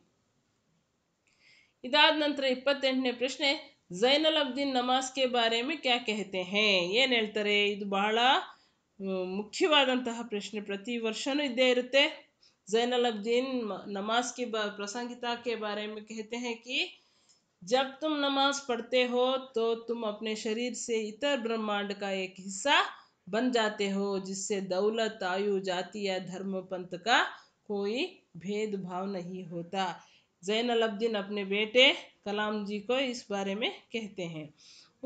ಇದಾದ ನಂತರ 28ನೇ ಪ್ರಶ್ನೆ ಜೈನುಲ್ ಅಬ್ದಿನ್ ನಮಾಸ್ کے بارے میں کیا کہتے ہیں یہ ಹೇಳ್ತಾರೆ ಇದು ಬಹಳ ಮುಖ್ಯವಾದಂತ ಪ್ರಶ್ನೆ ಪ್ರತಿ ವರ್ಷನು ಇದೇ ಇರುತ್ತೆ ಜೈನುಲ್ ಅಬ್ದಿನ್ ನಮಾಸ್ کے ಪ್ರಸಂಗಿತಾಕ್ಕೆ بارے میں کہتے ہیں کہ जब तुम नमाज पढ़ते हो तो तुम अपने शरीर से इतर ब्रह्मांड का एक हिस्सा बन जाते हो जिससे दौलत आयु जाति या धर्म पंथ का कोई भेदभाव नहीं होता जैन अलब्दीन अपने बेटे कलाम जी को इस बारे में कहते हैं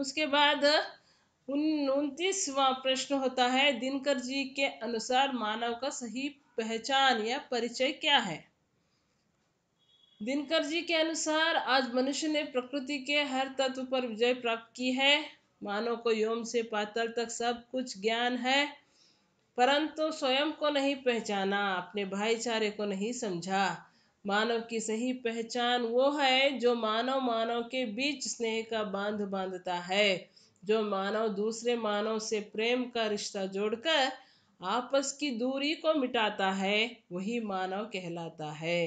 उसके बाद उन उनतीसवा प्रश्न होता है दिनकर जी के अनुसार मानव का सही पहचान या परिचय क्या है दिनकर जी के अनुसार आज मनुष्य ने प्रकृति के हर तत्व पर विजय प्राप्त की है मानव को योम से पातल तक सब कुछ ज्ञान है परंतु स्वयं को नहीं पहचाना अपने भाईचारे को नहीं समझा मानव की सही पहचान वो है जो मानव मानव के बीच स्नेह का बांध बांधता है जो मानव दूसरे मानव से प्रेम का रिश्ता जोड़कर आपस की दूरी को मिटाता है वही मानव कहलाता है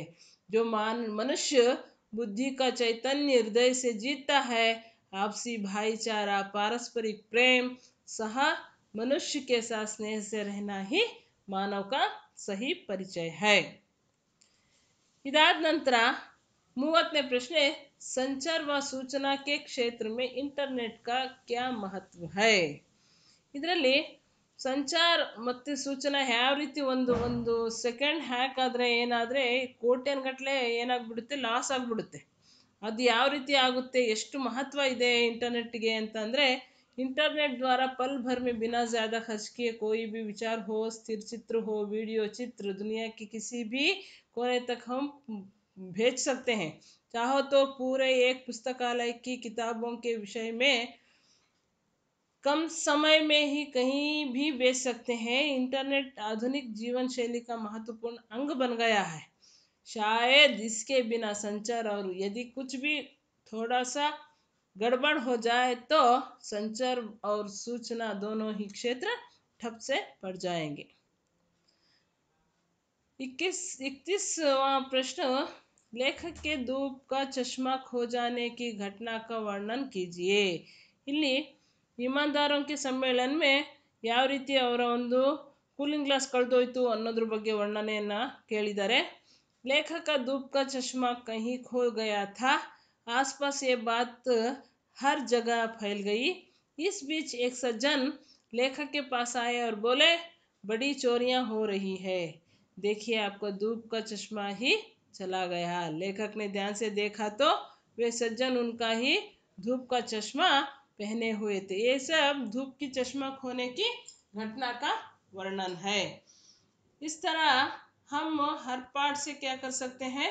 जो मान मनुष्य बुद्धि का चैतन्य हृदय से जीतता है आपसी भाईचारा पारस्परिक प्रेम सह मनुष्य के साथ स्नेह से रहना ही सही परिचय है ಹೈ ಇದಾದ ನಂತರ प्रश्न संचार व सूचना के क्षेत्र में इंटरनेट का क्या महत्व है ಇದರಲ್ಲಿ संचार ಮತ್ತೆ सूचना ಯಾವ ರೀತಿ ಒಂದು ಒಂದು ಸೆಕೆಂಡ್ ಹ್ಯಾಕ್ ಆದ್ರೆ ಏನಾದ್ರೆ ಕೋಟ್ಯನ್ ಗಟ್ಟಲೆ ಏನಾಗ್ಬಿಡುತ್ತೆ लॉस ಆಗ್ಬಿಡುತ್ತೆ ಅದು ಯಾವ ರೀತಿ ಆಗುತ್ತೆ ಎಷ್ಟು ಮಹತ್ವ ಇದೆ ಇಂಟರ್ನೆಟ್ ಗೆ ಅಂತಂದ್ರೆ ಇಂಟರ್ನೆಟ್ dvara ಪಲ್ بھرಮಿ ಬಿನಾ ಜಾ्यादा ಖರ್ಚು کیے کوئی بھی ವಿಚಾರ ہو স্থির ಚಿತ್ರ ہو ವಿಡಿಯೋ ಚಿತ್ರ دنیاಕ್ಕೆ kisi bhi kore tak hum bhej sakte hain chaaho to pure ek pustakalay ki kitabon ke vishay mein कम समय में ही कहीं भी बेच सकते हैं इंटरनेट आधुनिक जीवन शैली का महत्वपूर्ण अंग बन गया है शायद इसके बिना संचार और यदि कुछ भी थोड़ा सा गड़बड़ हो जाए तो संचार और सूचना दोनों ही क्षेत्र ठप से पड़ जाएंगे इक्कीस इकतीसवा प्रश्न लेखक के धूप का चश्मा खो जाने की घटना का वर्णन कीजिए ईमानदारों के सम्मेलन में ಯಾವ ರೀತಿ ಅವರ ಒಂದು ಕೂಲಿಂಗ್ ಗ್ಲಾಸ್ ಕಳೆದೋಯ್ತು ಅನ್ನೋದ್ರ ಬಗ್ಗೆ ವರ್ಣನೆಯನ್ನು धूप का चश्मा कहीं खो गया था ಗಯಾ ಥಾ आसपास ये बात हर जगह फैल गई इस बीच एक सज्जन लेखक के पास आए और बोले बड़ी चोरियां हो रही है देखिए आपका धूप का चश्मा ही चला गया लेखक ने ध्यान से देखा तो वे सज्जन उनका ही धूप का चश्मा पहने हुए थे ये सब धूप की चश्मा खोने की घटना का वर्णन है इस तरह हम हर पाठ से क्या कर सकते हैं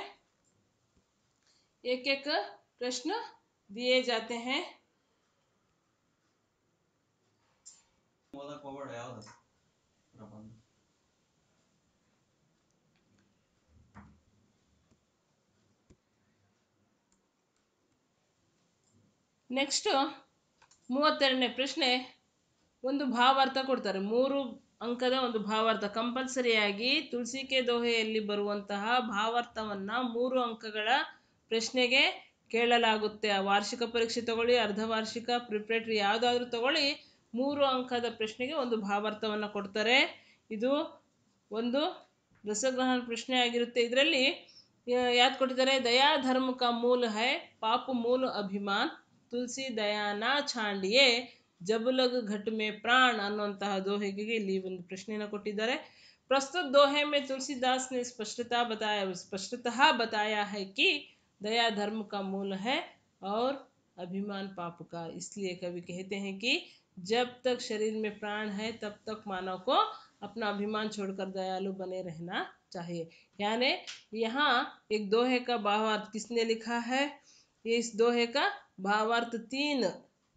एक एक प्रश्न दिए जाते हैं नेक्स्ट ಮೂವತ್ತೆರಡನೇ ಪ್ರಶ್ನೆ ಒಂದು ಭಾವಾರ್ಥ ಕೊಡ್ತಾರೆ ಮೂರು ಅಂಕದ ಒಂದು ಭಾವಾರ್ಥ ಕಂಪಲ್ಸರಿಯಾಗಿ ತುಳಸಿಕೆ ದೋಹೆಯಲ್ಲಿ ಬರುವಂತಹ ಭಾವಾರ್ಥವನ್ನು ಮೂರು ಅಂಕಗಳ ಪ್ರಶ್ನೆಗೆ ಕೇಳಲಾಗುತ್ತೆ ವಾರ್ಷಿಕ ಪರೀಕ್ಷೆ ತಗೊಳ್ಳಿ ಅರ್ಧ ವಾರ್ಷಿಕ ಪ್ರಿಪ್ರೇಟ್ರಿ ಯಾವುದಾದ್ರೂ ತಗೊಳ್ಳಿ ಮೂರು ಅಂಕದ ಪ್ರಶ್ನೆಗೆ ಒಂದು ಭಾವಾರ್ಥವನ್ನು ಕೊಡ್ತಾರೆ ಇದು ಒಂದು ರಸಗ್ರಹಣ ಪ್ರಶ್ನೆ ಆಗಿರುತ್ತೆ ಇದರಲ್ಲಿ ಯಾವ್ದು ಕೊಟ್ಟಿದ್ದಾರೆ ದಯಾ ಧರ್ಮಕ ಮೂಲ ಹೈ ಪಾಪು ಮೂಲ ಅಭಿಮಾನ್ ತುಳಸಿ ದಯಾನ ಛಾಂಡಿಯೇ ಜಬುಲಗ್ ಘಟ್ ಮೇ ಪ್ರಾಣ್ ಅನ್ನುವಂತಹ ದೋಹೆಗೆ ಇಲ್ಲಿ ಒಂದು ಪ್ರಶ್ನೆಯನ್ನು ಕೊಟ್ಟಿದ್ದಾರೆ प्रस्तुत दोहे में तुलसीदास ने स्पष्टता बताया स्पष्टतः बताया है कि दया धर्म का मूल है और अभिमान पाप का इसलिए कवि कहते हैं कि जब तक शरीर में प्राण है तब तक मानव को अपना अभिमान छोड़कर दयालु बने रहना चाहिए यानी यहाँ एक दोहे का बाहर किसने लिखा है ये इस दोहे का भावार्थ तीन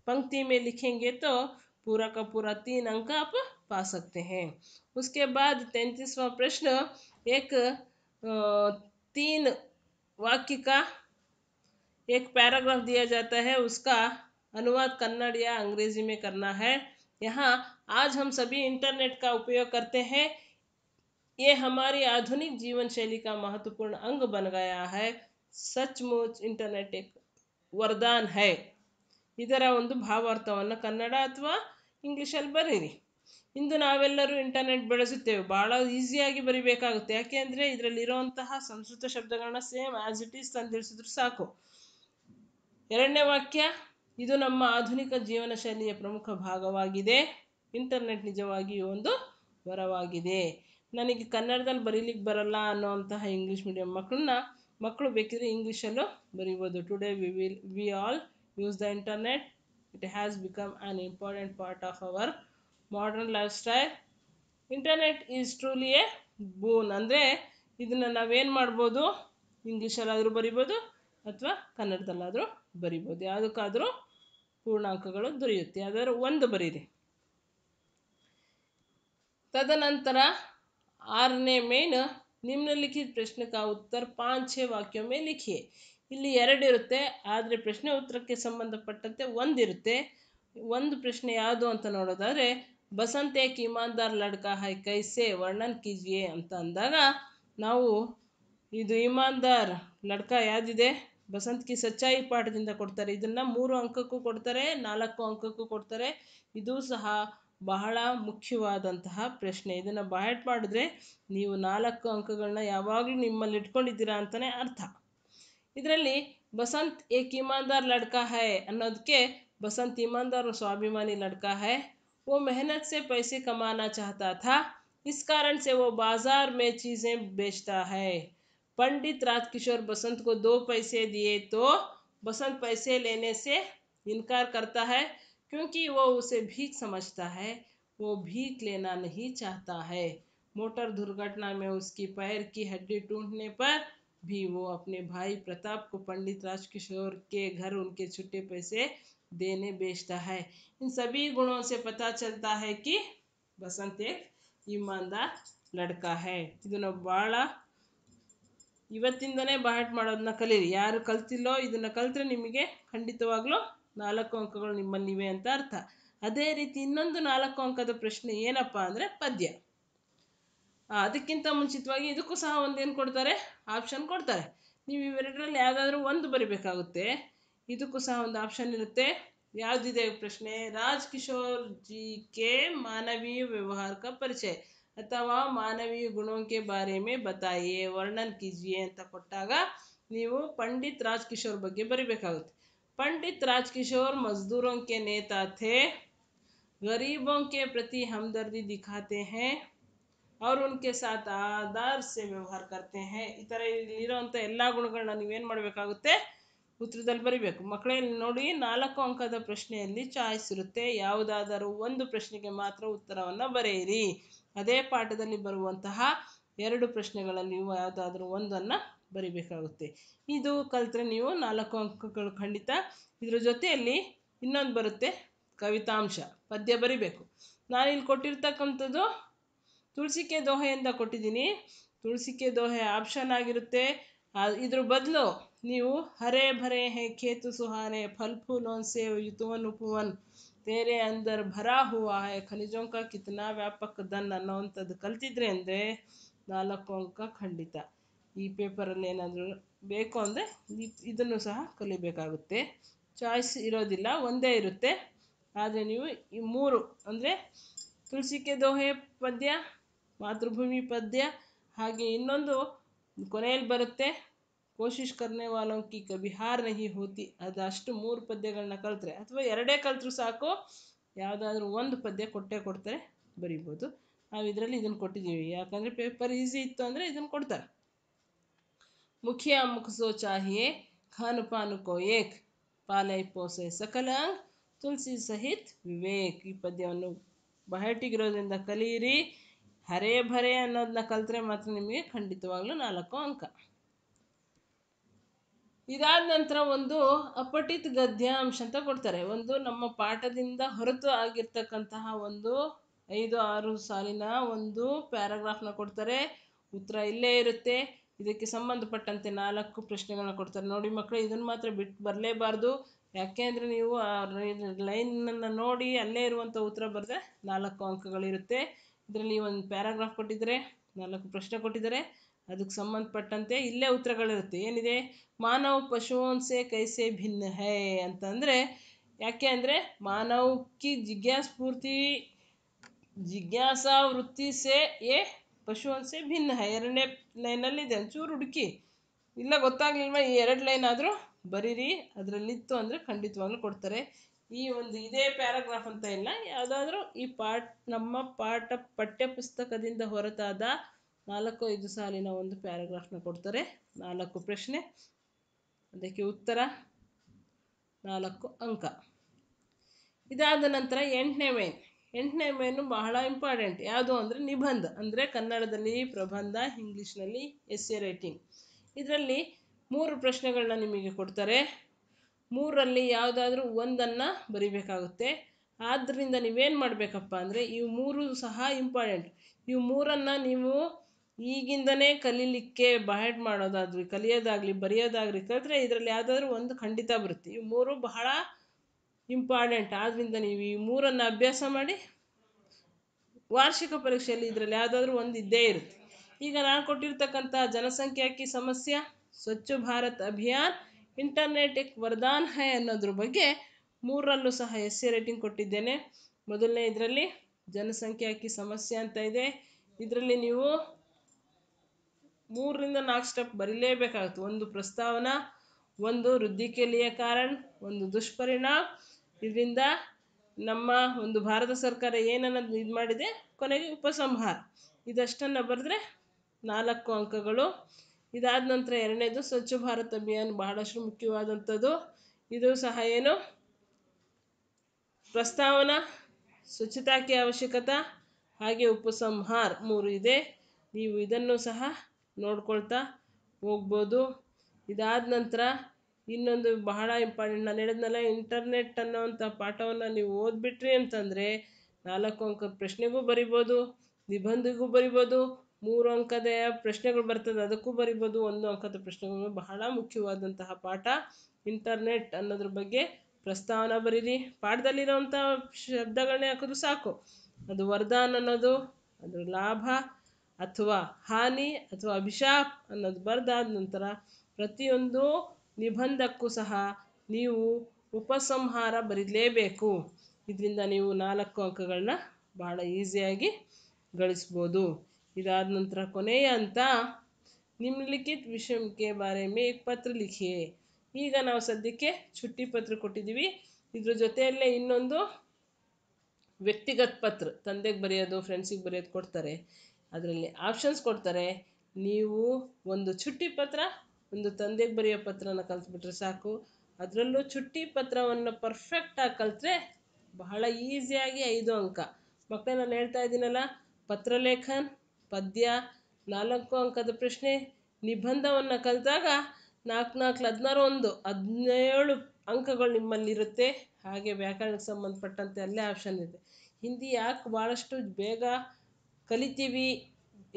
पंक्ति में लिखेंगे तो पूरा का पूरा तीन अंक आप पा सकते हैं उसके बाद तैंतीसवा प्रश्न एक तीन वाक्य का एक पैराग्राफ दिया जाता है उसका अनुवाद कन्नड़ या अंग्रेजी में करना है यहाँ आज हम सभी इंटरनेट का उपयोग करते हैं ये हमारी आधुनिक जीवन शैली का महत्वपूर्ण अंग बन गया है सचमुच इंटरनेट एक ವರ್ದಾನ್ ಹೈ ಇದರ ಒಂದು ಭಾವಾರ್ಥವನ್ನು ಕನ್ನಡ ಅಥವಾ ಇಂಗ್ಲೀಷಲ್ಲಿ ಬರೀರಿ ಇಂದು ನಾವೆಲ್ಲರೂ ಇಂಟರ್ನೆಟ್ ಬಳಸುತ್ತೇವೆ ಭಾಳ ಈಸಿಯಾಗಿ ಬರಿಬೇಕಾಗುತ್ತೆ ಯಾಕೆ ಅಂದರೆ ಇದರಲ್ಲಿರುವಂತಹ ಸಂಸ್ಕೃತ ಶಬ್ದಗಳನ್ನ ಸೇಮ್ ಆ್ಯಸ್ ಇಟ್ ಈಸ್ ತಿಳಿಸಿದ್ರು ಸಾಕು ಎರಡನೇ ವಾಕ್ಯ ಇದು ನಮ್ಮ ಆಧುನಿಕ ಜೀವನ ಶೈಲಿಯ ಪ್ರಮುಖ ಭಾಗವಾಗಿದೆ ಇಂಟರ್ನೆಟ್ ನಿಜವಾಗಿಯೂ ಒಂದು ವರವಾಗಿದೆ ನನಗೆ ಕನ್ನಡದಲ್ಲಿ ಬರೀಲಿಕ್ಕೆ ಬರಲ್ಲ ಅನ್ನೋವಂತಹ ಇಂಗ್ಲೀಷ್ ಮೀಡಿಯಂ ಮಕ್ಕಳನ್ನ ಮಕ್ಕಳು ಬೇಕಿದ್ರೆ ಇಂಗ್ಲೀಷಲ್ಲೂ ಬರಿಬೋದು today we will we all use the internet it has become an important part of our modern life style internet is truly a boon ಅಂದರೆ ಇದನ್ನು ನಾವೇನು ಮಾಡ್ಬೋದು ಇಂಗ್ಲೀಷಲ್ಲಾದರೂ ಬರಿಬೋದು ಅಥವಾ ಕನ್ನಡದಲ್ಲಾದರೂ ಬರಿಬೋದು ಯಾವುದಕ್ಕಾದರೂ ಪೂರ್ಣಾಂಕಗಳು ದೊರೆಯುತ್ತೆ ಯಾವುದಾದ್ರೂ ಒಂದು ಬರೀರಿ ತದನಂತರ ಆರನೇ ಮೇನ್ ನಿಮ್ನಲಿಖಿತ प्रश्न ಉತ್ತರ ಪಾಂಚ್ ಛೇ ವಾಕ್ಯೊಮ್ಮೆ ಲಿಖಿ ಇಲ್ಲಿ ಎರಡು ಇರುತ್ತೆ ಆದರೆ ಪ್ರಶ್ನೆ ಉತ್ತರಕ್ಕೆ ಸಂಬಂಧಪಟ್ಟಂತೆ ಒಂದಿರುತ್ತೆ ಒಂದು ಪ್ರಶ್ನೆ ಯಾವುದು ಅಂತ ನೋಡೋದಾದರೆ ಬಸಂತ್ ಏಕ್ ಇಮಾನ್ದಾರ್ ಲಡ್ಕ ಹೈ ಕೈಸೆ ವರ್ಣನ್ ಕೀಜಿಯೆ ಅಂತ ಅಂದಾಗ ನಾವು ಇದು ಇಮಾನ್ದಾರ್ ಲಡ್ಕ ಯಾವುದಿದೆ ಬಸಂತ್ ಕಿ ಸಚ್ಚಾಯಿ ಪಾಠದಿಂದ ಕೊಡ್ತಾರೆ ಇದನ್ನು ಮೂರು ಅಂಕಕ್ಕೂ ಕೊಡ್ತಾರೆ ನಾಲ್ಕು ಅಂಕಕ್ಕೂ ಕೊಡ್ತಾರೆ ಇದು ಸಹ ಬಹಳ ಮುಖ್ಯವಾದಂತ ಪ್ರಶ್ನೆ ಇದನ್ನ ಬಾಯ್ಟ್ ಮಾಡಿದ್ರೆ ನೀವು 4 ಅಂಕಗಳನ್ನು ಯವಾಗ್ಲೂ ನಿಮ್ಮಲ್ಲಿಟ್ಕೊಂಡಿದ್ದೀರಾ ಅಂತಾನೆ ಅರ್ಥ ಇದರಲ್ಲಿ ಬಸಂತ್ ಏ ಕೀಮಾಂದಾರ್ لڑಕಾ ಹೈ ಅನುದ್ ಕೆ ಬಸಂತ್ ಈಮಾಂದಾರ್ ಸ್ವಭಿಮಾನಿ لڑಕಾ ಹೈ ವೋ ಮೆહનತ್ ಸೆ ಪೈಸೆ ಕಮಾನಾ ಚಾಹತಾ ಥ ಇಸ್ ಕಾರಣ ಸೆ ವೋ ಬಜಾರ್ ಮೇ ಚೀಜೇಂ ಬೇಚ್ತಾ ಹೈ ಪಂಡಿತ್ ರಾಜ್ಕಿಶೋರ್ ಬಸಂತ್ ಕೋ 2 ಪೈಸೆ دیے ತೋ ಬಸಂತ್ ಪೈಸೆ ಲೇನೇ ಸೆ ಇನ್ಕಾರ ಕರ್ತಾ ಹೈ क्योंकि वह उसे भीख समझता है वो भीख लेना नहीं चाहता है मोटर दुर्घटना में उसकी पैर की हड्डी टूटने पर भी वो अपने भाई प्रताप को पंडित राजकिशोर के घर उनके छुट्टे पैसे देने बेचता है इन सभी गुणों से पता चलता है कि बसंत एक ईमानदार लड़का है ಇದನ್ನು ಭಾಳ इवती बहट कली ಕಲೀರಿ ಯಾರು ಕಲ್ತಿಲ್ಲೋ ಇದನ್ನು निम्हे खंडित वागू ನಾಲ್ಕು ಅಂಕಗಳು ನಿಮ್ಮಲ್ಲಿವೆ ಅಂತ ಅರ್ಥ ಅದೇ ರೀತಿ ಇನ್ನೊಂದು ನಾಲ್ಕು ಅಂಕದ ಪ್ರಶ್ನೆ ಏನಪ್ಪಾ ಅಂದರೆ ಪದ್ಯ ಅದಕ್ಕಿಂತ ಮುಂಚಿತವಾಗಿ ಇದಕ್ಕೂ ಸಹ ಒಂದೇನು ಕೊಡ್ತಾರೆ ಆಪ್ಷನ್ ಕೊಡ್ತಾರೆ ನೀವು ಇವೆರಡರಲ್ಲಿ ಯಾವುದಾದ್ರೂ ಒಂದು ಬರಿಬೇಕಾಗುತ್ತೆ ಇದಕ್ಕೂ ಸಹ ಒಂದು ಆಪ್ಷನ್ ಇರುತ್ತೆ ಯಾವುದಿದೆ ಪ್ರಶ್ನೆ ರಾಜ್ ಕಿಶೋರ್ ಜಿ ಕೆ ಮಾನವೀಯ ವ್ಯವಹಾರಕ ಪರಿಚಯ ಅಥವಾ ಮಾನವೀಯ ಗುಣವಂಕೆ ಬಾರಿ ಮೇ ಬತಾಯೇ ವರ್ಣನ್ ಕಿಜಿಯೇ ಅಂತ ಕೊಟ್ಟಾಗ ನೀವು ಪಂಡಿತ್ ರಾಜ್ ಕಿಶೋರ್ ಬಗ್ಗೆ ಬರಿಬೇಕಾಗುತ್ತೆ पंडित राजकिशोर मजदूरों के नेता थे गरीबों के प्रति हमदर्दी दिखाते हैं ಅವರು ಉನ್ಕೆ ಸಾಥ ವ್ಯವಹಾರ ಕರ್ತೆ ಹೇ ಈ ಥರ ಇಲ್ಲಿರೋವಂಥ ಎಲ್ಲ ಗುಣಗಳನ್ನ ನೀವೇನು ಮಾಡಬೇಕಾಗುತ್ತೆ ಉತ್ತರದಲ್ಲಿ ಬರಿಬೇಕು ಮಕ್ಕಳೇ ನೋಡಿ ನಾಲ್ಕು ಅಂಕದ ಪ್ರಶ್ನೆಯಲ್ಲಿ ಚಾಯ್ಸ್ ಇರುತ್ತೆ ಯಾವುದಾದರೂ ಒಂದು ಪ್ರಶ್ನೆಗೆ ಮಾತ್ರ ಉತ್ತರವನ್ನು ಬರೆಯಿರಿ ಅದೇ ಪಾಠದಲ್ಲಿ ಬರುವಂತಹ ಎರಡು ಪ್ರಶ್ನೆಗಳಲ್ಲಿ ಯಾವುದಾದರೂ ಒಂದನ್ನು ಬರಿಬೇಕಾಗುತ್ತೆ ಇದು ಕಲಿತ್ರೆ ನೀವು ನಾಲ್ಕು ಅಂಕಗಳು ಖಂಡಿತ ಇದರ ಜೊತೆಯಲ್ಲಿ ಇನ್ನೊಂದು ಬರುತ್ತೆ ಕವಿತಾಂಶ ಪದ್ಯ ಬರಿಬೇಕು ನಾನಿಲ್ಲಿ ಕೊಟ್ಟಿರ್ತಕ್ಕಂಥದ್ದು ತುಳಸಿಕೆ ದೋಹೆಯಿಂದ ಕೊಟ್ಟಿದ್ದೀನಿ ತುಳಸಿಕೆ ದೋಹೆ ಆಪ್ಷನ್ ಆಗಿರುತ್ತೆ ಇದ್ರ ಬದಲು ನೀವು ಹರೆ ಭರೆ ಹೇ ಖೇತು ಸುಹಾನೆ ಫಲ್ ಫೂಲೋನ್ ಸೇವ್ ಯುತುವನ್ ಉಪುವನ್ ತೇರೆ ಅಂದರ್ ಭರಾ ಹೂವ ಹೇ ಖನಿಜೋಂಕ ಕಿತ್ನಾ ವ್ಯಾಪಕ ದನ್ ಅನ್ನೋವಂಥದ್ದು ಕಲ್ತಿದ್ರೆ ಅಂದರೆ ನಾಲ್ಕು ಅಂಕ ಖಂಡಿತ ಈ ಪೇಪರಲ್ಲಿ ಏನಾದರೂ ಬೇಕು ಅಂದರೆ ಇದನ್ನು ಸಹ ಕಲಿಬೇಕಾಗುತ್ತೆ ಚಾಯ್ಸ್ ಇರೋದಿಲ್ಲ ಒಂದೇ ಇರುತ್ತೆ ಆದರೆ ನೀವು ಈ ಮೂರು ಅಂದರೆ ತುಳಸಿಕೆ ದೋಹೆ ಪದ್ಯ ಮಾತೃಭೂಮಿ ಪದ್ಯ ಹಾಗೆ ಇನ್ನೊಂದು ಕೊನೆಯಲ್ಲಿ ಬರುತ್ತೆ ಕೋಶಿಶ್ ಕರ್ನೆ ವಾಲಂಕಿ ಕಬಿಹಾರ್ ನಹಿ ಹೋತಿ ಅದಷ್ಟು ಮೂರು ಪದ್ಯಗಳನ್ನ ಕಲಿತ್ರೆ ಅಥವಾ ಎರಡೇ ಕಲ್ತರು ಸಾಕು ಯಾವುದಾದ್ರೂ ಒಂದು ಪದ್ಯ ಕೊಟ್ಟೆ ಕೊಡ್ತಾರೆ ಬರಿಬೋದು ನಾವು ಇದರಲ್ಲಿ ಇದನ್ನು ಕೊಟ್ಟಿದ್ದೀವಿ ಯಾಕಂದರೆ ಪೇಪರ್ ಈಸಿ ಇತ್ತು ಅಂದರೆ ಇದನ್ನು ಕೊಡ್ತಾರೆ ಮುಖ್ಯ ಮುಖಸೋ ಚಾಹಿಯೇ ખાન પાન ಪಾಲೈ ಪೋಸೆ ಸಕಲಾಂಗ್ ತುಳಸಿ ಸಹಿತ್ ವಿವೇಕ್ ಈ ಪದ್ಯವನ್ನು ಬಹಟಿಗಿರೋದ್ರಿಂದ ಕಲಿಯಿರಿ ಹರೇ ಭರೆ ಅನ್ನೋದನ್ನ ಕಲ್ತ್ರೆ ಮಾತ್ರ ನಿಮಗೆ ಖಂಡಿತವಾಗ್ಲೂ ನಾಲ್ಕು ಅಂಕ ಇದಾದ ನಂತರ ಒಂದು ಅಪಠಿತ್ ಗದ್ಯಾಂಶ ಅಂತ ಕೊಡ್ತಾರೆ ಒಂದು ನಮ್ಮ ಪಾಠದಿಂದ ಹೊರತು ಆಗಿರ್ತಕ್ಕಂತಹ ಒಂದು ಐದು ಆರು ಸಾಲಿನ ಒಂದು ಪ್ಯಾರಾಗ್ರಾಫ್ನ ಕೊಡ್ತಾರೆ ಉತ್ತರ ಇಲ್ಲೇ ಇರುತ್ತೆ ಇದಕ್ಕೆ ಸಂಬಂಧಪಟ್ಟಂತೆ ನಾಲ್ಕು ಪ್ರಶ್ನೆಗಳನ್ನ ಕೊಡ್ತಾರೆ ನೋಡಿ ಮಕ್ಕಳು ಇದನ್ನು ಮಾತ್ರ ಬಿಟ್ಟು ಬರಲೇಬಾರ್ದು ಯಾಕೆ ಅಂದರೆ ನೀವು ಆ ಲೈನನ್ನು ನೋಡಿ ಅಲ್ಲೇ ಇರುವಂಥ ಉತ್ತರ ಬರೆದ್ರೆ ನಾಲ್ಕು ಅಂಕಗಳಿರುತ್ತೆ ಇದರಲ್ಲಿ ಒಂದು ಪ್ಯಾರಾಗ್ರಾಫ್ ಕೊಟ್ಟಿದ್ದಾರೆ ನಾಲ್ಕು ಪ್ರಶ್ನೆ ಕೊಟ್ಟಿದ್ದಾರೆ ಅದಕ್ಕೆ ಸಂಬಂಧಪಟ್ಟಂತೆ ಇಲ್ಲೇ ಉತ್ತರಗಳಿರುತ್ತೆ ಏನಿದೆ ಮಾನವ ಪಶುವಂಸೆ ಕೈಸೆ ಭಿನ್ನ ಹೇ ಅಂತಂದರೆ ಯಾಕೆ ಅಂದರೆ ಮಾನವಕ್ಕೆ ಜಿಜ್ಞಾಸ್ಫೂರ್ತಿ ಜಿಜ್ಞಾಸಾ ವೃತ್ತಿ ಸೇ ಎ ಪಶು ಅನ್ಸೆ ಭಿನ್ನ ಎರಡನೇ ಎರಡನೇ ಇದೆ ಒಂಚೂರು ಹುಡುಕಿ ಇಲ್ಲ ಗೊತ್ತಾಗ್ಲಿಲ್ವಾ ಈ ಎರಡು ಲೈನ್ ಆದರೂ ಬರೀರಿ ಅದರಲ್ಲಿತ್ತು ಅಂದರೆ ಖಂಡಿತವಾಗ್ಲೂ ಕೊಡ್ತಾರೆ ಈ ಒಂದು ಇದೇ ಪ್ಯಾರಾಗ್ರಾಫ್ ಅಂತ ಇಲ್ಲ ಯಾವುದಾದ್ರೂ ಈ ಪಾಠ ನಮ್ಮ ಪಾಠ ಪಠ್ಯ ಪುಸ್ತಕದಿಂದ ಹೊರತಾದ ನಾಲ್ಕು ಐದು ಸಾಲಿನ ಒಂದು ಪ್ಯಾರಾಗ್ರಾಫ್ನ ಕೊಡ್ತಾರೆ ನಾಲ್ಕು ಪ್ರಶ್ನೆ ಅದಕ್ಕೆ ಉತ್ತರ ನಾಲ್ಕು ಅಂಕ ಇದಾದ ನಂತರ ಎಂಟನೇ ವೇನ್ ಎಂಟನೇ ಮೇನು ಬಹಳ ಇಂಪಾರ್ಟೆಂಟ್ ಯಾವುದು ಅಂದರೆ ನಿಬಂಧ ಅಂದರೆ ಕನ್ನಡದಲ್ಲಿ ಪ್ರಬಂಧ ಇಂಗ್ಲೀಷ್ನಲ್ಲಿ ಎಸ್ ಎ ರೈಟಿಂಗ್ ಇದರಲ್ಲಿ ಮೂರು ಪ್ರಶ್ನೆಗಳನ್ನ ನಿಮಗೆ ಕೊಡ್ತಾರೆ ಮೂರರಲ್ಲಿ ಯಾವುದಾದ್ರೂ ಒಂದನ್ನು ಬರಿಬೇಕಾಗುತ್ತೆ ಆದ್ದರಿಂದ ನೀವೇನು ಮಾಡಬೇಕಪ್ಪ ಅಂದರೆ ಇವು ಮೂರು ಸಹ ಇಂಪಾರ್ಟೆಂಟ್ ಇವು ಮೂರನ್ನು ನೀವು ಈಗಿಂದಲೇ ಕಲೀಲಿಕ್ಕೆ ಬಹಳ ಮಾಡೋದಾಗಲಿ ಕಲಿಯೋದಾಗಲಿ ಬರೆಯೋದಾಗಲಿ ಕಲಿತ್ರೆ ಇದರಲ್ಲಿ ಯಾವುದಾದ್ರೂ ಒಂದು ಖಂಡಿತ ಬರುತ್ತೆ ಇವು ಮೂರು ಬಹಳ ಇಂಪಾರ್ಟೆಂಟ್ ಆದ್ದರಿಂದ ನೀವು ಈ ಮೂರನ್ನು ಅಭ್ಯಾಸ ಮಾಡಿ ವಾರ್ಷಿಕ ಪರೀಕ್ಷೆಯಲ್ಲಿ ಇದರಲ್ಲಿ ಯಾವುದಾದ್ರೂ ಒಂದು ಇದ್ದೇ ಇರುತ್ತೆ ಈಗ ನಾನು ಕೊಟ್ಟಿರ್ತಕ್ಕಂಥ ಜನಸಂಖ್ಯಾಕಿ ಸಮಸ್ಯೆ ಸ್ವಚ್ಛ ಭಾರತ್ ಅಭಿಯಾನ್ ಇಂಟರ್ನೆಟ್ ಎಕ್ ವರದಾನ್ ಹೈ ಅನ್ನೋದ್ರ ಬಗ್ಗೆ ಮೂರರಲ್ಲೂ ಸಹ ಎಸ್ ಸಿ ರೇಟಿಂಗ್ ಕೊಟ್ಟಿದ್ದೇನೆ ಮೊದಲನೇ ಇದರಲ್ಲಿ ಜನಸಂಖ್ಯಾಕಿ ಸಮಸ್ಯೆ ಅಂತ ಇದೆ ಇದರಲ್ಲಿ ನೀವು ಮೂರರಿಂದ ನಾಲ್ಕು ಸ್ಟೆಪ್ ಬರೀಲೇಬೇಕಾಗುತ್ತೆ ಒಂದು ಪ್ರಸ್ತಾವನಾ ಒಂದು ವೃದ್ಧಿ ಕಾರಣ ಒಂದು ದುಷ್ಪರಿಣಾಮ ಇದರಿಂದ ನಮ್ಮ ಒಂದು ಭಾರತ ಸರ್ಕಾರ ಏನನ್ನ ಇದು ಮಾಡಿದೆ ಕೊನೆಗೆ ಉಪಸಂಹಾರ ಇದಷ್ಟನ್ನು ಬರೆದ್ರೆ ನಾಲ್ಕು ಅಂಕಗಳು ಇದಾದ ನಂತರ ಎರಡನೇದು ಸ್ವಚ್ಛ ಭಾರತ್ ಅಭಿಯಾನ ಬಹಳಷ್ಟು ಮುಖ್ಯವಾದಂಥದ್ದು ಇದು ಸಹ ಏನು ಪ್ರಸ್ತಾವನಾ ಸ್ವಚ್ಛತಾಕ್ಕೆ ಅವಶ್ಯಕತೆ ಹಾಗೆ ಉಪಸಂಹಾರ ಮೂರು ಇದೆ ನೀವು ಇದನ್ನು ಸಹ ನೋಡ್ಕೊಳ್ತಾ ಹೋಗ್ಬೋದು ಇದಾದ ನಂತರ ಇನ್ನೊಂದು ಬಹಳ ಇಂಪಾರ್ಟೆಂಟ್ ನಾನು ಹೇಳಿದ್ನಲ್ಲ ಇಂಟರ್ನೆಟ್ ಅನ್ನೋವಂಥ ಪಾಠವನ್ನು ನೀವು ಓದ್ಬಿಟ್ರಿ ಅಂತಂದರೆ ನಾಲ್ಕು ಅಂಕದ ಪ್ರಶ್ನೆಗೂ ಬರಿಬೋದು ನಿಬಂಧಿಗೂ ಬರಿಬೋದು ಮೂರು ಅಂಕದ ಪ್ರಶ್ನೆಗಳು ಬರ್ತದೆ ಅದಕ್ಕೂ ಬರಿಬೋದು ಒಂದು ಅಂಕದ ಪ್ರಶ್ನೆಗಳು ಬಹಳ ಮುಖ್ಯವಾದಂತಹ ಪಾಠ ಇಂಟರ್ನೆಟ್ ಅನ್ನೋದ್ರ ಬಗ್ಗೆ ಪ್ರಸ್ತಾವನೆ ಬರೀರಿ ಪಾಠದಲ್ಲಿರೋವಂಥ ಶಬ್ದಗಳನ್ನೇ ಹಾಕೋದು ಸಾಕು ಅದು ವರದಾನ್ ಅನ್ನೋದು ಅದು ಲಾಭ ಅಥವಾ ಹಾನಿ ಅಥವಾ ಅಭಿಶಾಪ್ ಅನ್ನೋದು ಬರೆದಾದ ನಂತರ ಪ್ರತಿಯೊಂದು ನಿಬಂಧಕ್ಕೂ ಸಹ ನೀವು ಉಪಸಂಹಾರ ಬರೀಲೇಬೇಕು ಇದರಿಂದ ನೀವು ನಾಲ್ಕು ಅಂಕಗಳನ್ನ ಬಹಳ ಈಸಿಯಾಗಿ ಗಳಿಸ್ಬೋದು ಇದಾದ ನಂತರ ಕೊನೆಯ ಅಂತ ನಿಮ್ಮಲಿಖಿತ ವಿಷಯಕ್ಕೆ ಬಾರೆ ಮೇ ಪತ್ರ ಲಿಖಿಯೇ ಈಗ ನಾವು ಸದ್ಯಕ್ಕೆ ಚುಟ್ಟಿ ಪತ್ರ ಕೊಟ್ಟಿದ್ದೀವಿ ಇದ್ರ ಜೊತೆಯಲ್ಲೇ ಇನ್ನೊಂದು ವ್ಯಕ್ತಿಗತ ಪತ್ರ ತಂದೆಗೆ ಬರೆಯೋದು ಫ್ರೆಂಡ್ಸಿಗೆ ಬರೆಯೋದು ಕೊಡ್ತಾರೆ ಅದರಲ್ಲಿ ಆಪ್ಷನ್ಸ್ ಕೊಡ್ತಾರೆ ನೀವು ಒಂದು ಚುಟ್ಟಿ ಪತ್ರ ಒಂದು ತಂದೆಗೆ ಬರೆಯೋ ಪತ್ರನ ಕಲ್ತ್ಬಿಟ್ರೆ ಸಾಕು ಅದರಲ್ಲೂ ಚುಟ್ಟಿ ಪತ್ರವನ್ನು ಪರ್ಫೆಕ್ಟಾಗಿ ಕಲಿತ್ರೆ ಬಹಳ ಈಸಿಯಾಗಿ ಐದು ಅಂಕ ಮಕ್ಕಳೇ ನಾನು ಹೇಳ್ತಾ ಇದ್ದೀನಲ್ಲ ಪತ್ರಲೇಖನ್ ಪದ್ಯ ನಾಲ್ಕು ಅಂಕದ ಪ್ರಶ್ನೆ ನಿಬಂಧವನ್ನು ಕಲಿತಾಗ ನಾಲ್ಕು ನಾಲ್ಕು ಹದಿನಾರು ಒಂದು ಹದಿನೇಳು ಅಂಕಗಳು ನಿಮ್ಮಲ್ಲಿರುತ್ತೆ ಹಾಗೆ ವ್ಯಾಕರಣಕ್ಕೆ ಸಂಬಂಧಪಟ್ಟಂತೆ ಅಲ್ಲೇ ಆಪ್ಷನ್ ಇದೆ ಹಿಂದಿ ಯಾಕೆ ಭಾಳಷ್ಟು ಬೇಗ ಕಲಿತೀವಿ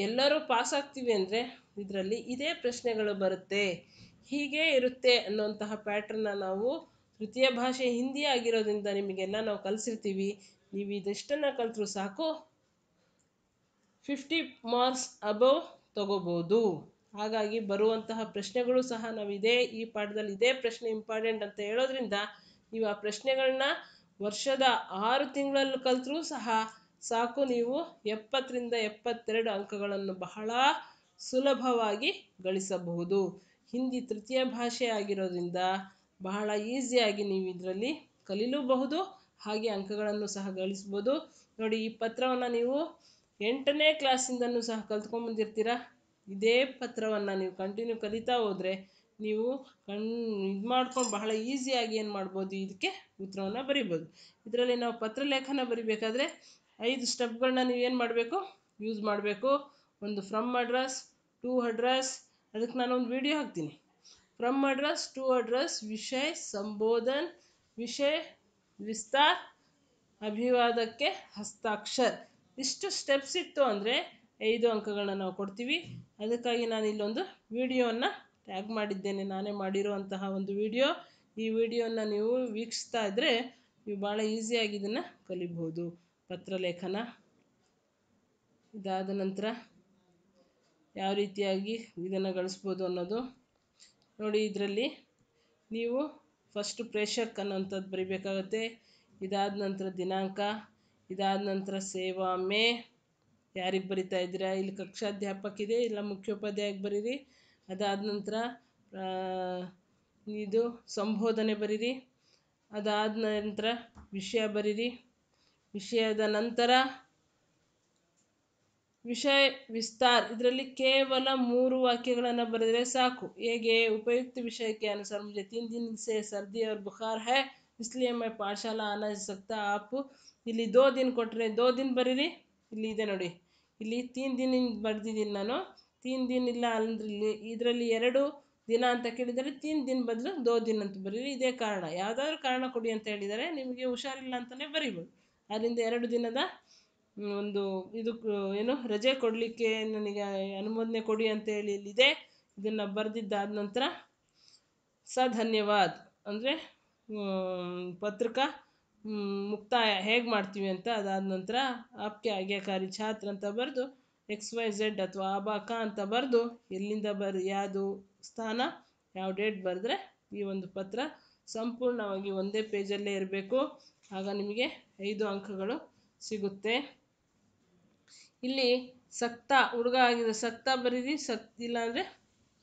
ಎಲ್ಲರೂ ಪಾಸ್ ಆಗ್ತೀವಿ ಅಂದರೆ ಇದರಲ್ಲಿ ಇದೇ ಪ್ರಶ್ನೆಗಳು ಬರುತ್ತೆ ಹೀಗೇ ಇರುತ್ತೆ ಅನ್ನುವಂತಹ ಪ್ಯಾಟ್ರನ್ನ ನಾವು ತೃತೀಯ ಭಾಷೆ ಹಿಂದಿ ಆಗಿರೋದ್ರಿಂದ ನಿಮಗೆಲ್ಲ ನಾವು ಕಲಿಸಿರ್ತೀವಿ ನೀವು ಇದೆಷ್ಟನ್ನು ಕಲಿತರೂ ಸಾಕು ಫಿಫ್ಟಿ ಮಾರ್ಕ್ಸ್ ಅಬೋವ್ ತಗೋಬೋದು ಹಾಗಾಗಿ ಬರುವಂತಹ ಪ್ರಶ್ನೆಗಳು ಸಹ ನಾವು ಇದೇ ಈ ಪಾಠದಲ್ಲಿ ಇದೇ ಪ್ರಶ್ನೆ ಇಂಪಾರ್ಟೆಂಟ್ ಅಂತ ಹೇಳೋದ್ರಿಂದ ನೀವು ಆ ಪ್ರಶ್ನೆಗಳನ್ನ ವರ್ಷದ ಆರು ತಿಂಗಳಲ್ಲಿ ಕಲಿತ್ರೂ ಸಹ ಸಾಕು ನೀವು ಎಪ್ಪತ್ತರಿಂದ ಎಪ್ಪತ್ತೆರಡು ಅಂಕಗಳನ್ನು ಬಹಳ ಸುಲಭವಾಗಿ ಗಳಿಸಬಹುದು ಹಿಂದಿ ತೃತೀಯ ಭಾಷೆ ಆಗಿರೋದ್ರಿಂದ ಬಹಳ ಈಸಿಯಾಗಿ ನೀವು ಇದರಲ್ಲಿ ಕಲೀಲೂಬಹುದು ಹಾಗೆ ಅಂಕಗಳನ್ನು ಸಹ ಗಳಿಸ್ಬೋದು ನೋಡಿ ಈ ಪತ್ರವನ್ನು ನೀವು ಎಂಟನೇ ಕ್ಲಾಸಿಂದನೂ ಸಹ ಕಲ್ತ್ಕೊಂಬಂದಿರ್ತೀರ ಇದೇ ಪತ್ರವನ್ನು ನೀವು ಕಂಟಿನ್ಯೂ ಕಲಿತಾ ಹೋದರೆ ನೀವು ಕಣ್ ಇದು ಮಾಡ್ಕೊಂಡು ಬಹಳ ಈಸಿಯಾಗಿ ಏನು ಮಾಡ್ಬೋದು ಇದಕ್ಕೆ ಉತ್ತರವನ್ನು ಬರಿಬೋದು ಇದರಲ್ಲಿ ನಾವು ಪತ್ರಲೇಖನ ಬರಿಬೇಕಾದ್ರೆ ಐದು ಸ್ಟೆಪ್ಗಳನ್ನ ನೀವೇನು ಮಾಡಬೇಕು ಯೂಸ್ ಮಾಡಬೇಕು ಒಂದು ಫ್ರಮ್ ಅಡ್ರೆಸ್ ಟು ಅಡ್ರಸ್ ಅದಕ್ಕೆ ನಾನೊಂದು ವಿಡಿಯೋ ಹಾಕ್ತೀನಿ ಫ್ರಮ್ ಅಡ್ರಸ್ ಟು ಅಡ್ರಸ್ ವಿಷಯ ಸಂಬೋಧನ್ ವಿಷಯ ವಿಸ್ತಾರ್ ಅಭಿವಾದಕ್ಕೆ ಹಸ್ತಾಕ್ಷರ್ ಇಷ್ಟು ಸ್ಟೆಪ್ಸ್ ಇತ್ತು ಅಂದರೆ ಐದು ಅಂಕಗಳನ್ನ ನಾವು ಕೊಡ್ತೀವಿ ಅದಕ್ಕಾಗಿ ನಾನು ಇಲ್ಲೊಂದು ವಿಡಿಯೋವನ್ನು ಟ್ಯಾಗ್ ಮಾಡಿದ್ದೇನೆ ನಾನೇ ಮಾಡಿರುವಂತಹ ಒಂದು ವಿಡಿಯೋ ಈ ವಿಡಿಯೋನ ನೀವು ವೀಕ್ಷಿಸ್ತಾ ಇದ್ದರೆ ನೀವು ಭಾಳ ಈಸಿಯಾಗಿ ಇದನ್ನು ಕಲಿಬಹುದು ಪತ್ರಲೇಖನ ಇದಾದ ನಂತರ ಯಾವ ರೀತಿಯಾಗಿ ಇದನ್ನು ಗಳಿಸ್ಬೋದು ಅನ್ನೋದು ನೋಡಿ ಇದರಲ್ಲಿ ನೀವು ಫಸ್ಟ್ ಪ್ರೇಷಕ್ ಅನ್ನೋಂಥದ್ದು ಬರಿಬೇಕಾಗುತ್ತೆ ಇದಾದ ನಂತರ ದಿನಾಂಕ ಇದಾದ ನಂತರ ಸೇವಾ ಮೇ ಯಾರಿಗೆ ಬರಿತಾ ಇದ್ದೀರಾ ಇಲ್ಲಿ ಕಕ್ಷಾಧ್ಯಾಪಕಿದೆ ಇಲ್ಲ ಮುಖ್ಯೋಪಾಧ್ಯಾಯಕ್ಕೆ ಬರೀರಿ ಅದಾದ ನಂತರ ಇದು ಸಂಬೋಧನೆ ಬರೀರಿ ಅದಾದ ನಂತರ ವಿಷಯ ಬರೀರಿ ವಿಷಯದ ನಂತರ ವಿಷಯ ವಿಸ್ತಾರ್ ಇದರಲ್ಲಿ ಕೇವಲ ಮೂರು ವಾಕ್ಯಗಳನ್ನು ಬರೆದರೆ ಸಾಕು ಹೇಗೆ ಉಪಯುಕ್ತ ವಿಷಯಕ್ಕೆ ಅನುಸಾರ ಮುಂಜೆ ತಿನ್ ದಿನ ಸೇ ಸರ್ದಿ ಅವ್ರ ಬುಖಾರ್ बुखार है इसलिए मैं पाठशाला आ नहीं ಇಲ್ಲಿ ದೋ ದಿನ ಕೊಟ್ಟರೆ ದೋ ದಿನ ಬರೀರಿ ಇಲ್ಲಿ ಇದೆ ನೋಡಿ ಇಲ್ಲಿ ತೀನ್ ದಿನ ಬರೆದಿದ್ದೀನಿ ನಾನು ತೀನ್ ದಿನ ಇಲ್ಲ ಅಂದ್ರೆ ಇಲ್ಲಿ ಇದರಲ್ಲಿ ಎರಡು ದಿನ ಅಂತ ಕೇಳಿದರೆ ತೀನ್ ದಿನ ಬದಲು ದೋ ದಿನ ಅಂತ ಬರೀರಿ ಇದೇ ಕಾರಣ ಯಾವುದಾದ್ರೂ ಕಾರಣ ಕೊಡಿ ಅಂತ ಹೇಳಿದರೆ ನಿಮಗೆ ಹುಷಾರಿಲ್ಲ ಅಂತಲೇ ಬರೀಬೋದು ಅದರಿಂದ ಎರಡು ದಿನದ ಒಂದು ಇದು ಏನು ರಜೆ ಕೊಡಲಿಕ್ಕೆ ನನಗೆ ಅನುಮೋದನೆ ಕೊಡಿ ಅಂತೇಳಿ ಇಲ್ಲಿದೆ ಇದನ್ನು ಬರೆದಿದ್ದಾದ ನಂತರ ಸ ಧನ್ಯವಾದ ಅಂದರೆ ಪತ್ರಿಕಾ ಮುಕ್ತಾಯ ಹೇಗೆ ಮಾಡ್ತೀವಿ ಅಂತ ಅದಾದ ನಂತರ ಆಪ್ಕೆ ಆಗ್ಯಾಕಾರಿ ಛಾತ್ರ ಅಂತ ಬರೆದು ಎಕ್ಸ್ ವೈ ಝೆಡ್ ಅಥವಾ ಆಬಾಕ ಅಂತ ಬರೆದು ಎಲ್ಲಿಂದ ಬರ್ ಯಾವುದು ಸ್ಥಾನ ಯಾವ ಡೇಟ್ ಬರೆದ್ರೆ ಈ ಒಂದು ಪತ್ರ ಸಂಪೂರ್ಣವಾಗಿ ಒಂದೇ ಪೇಜಲ್ಲೇ ಇರಬೇಕು ಆಗ ನಿಮಗೆ ಐದು ಅಂಕಗಳು ಸಿಗುತ್ತೆ ಇಲ್ಲಿ ಸತ್ತ ಹುಡುಗ ಆಗಿದ್ರೆ ಸತ್ತ ಬರೀರಿ ಸತ್ ಇಲ್ಲಾಂದರೆ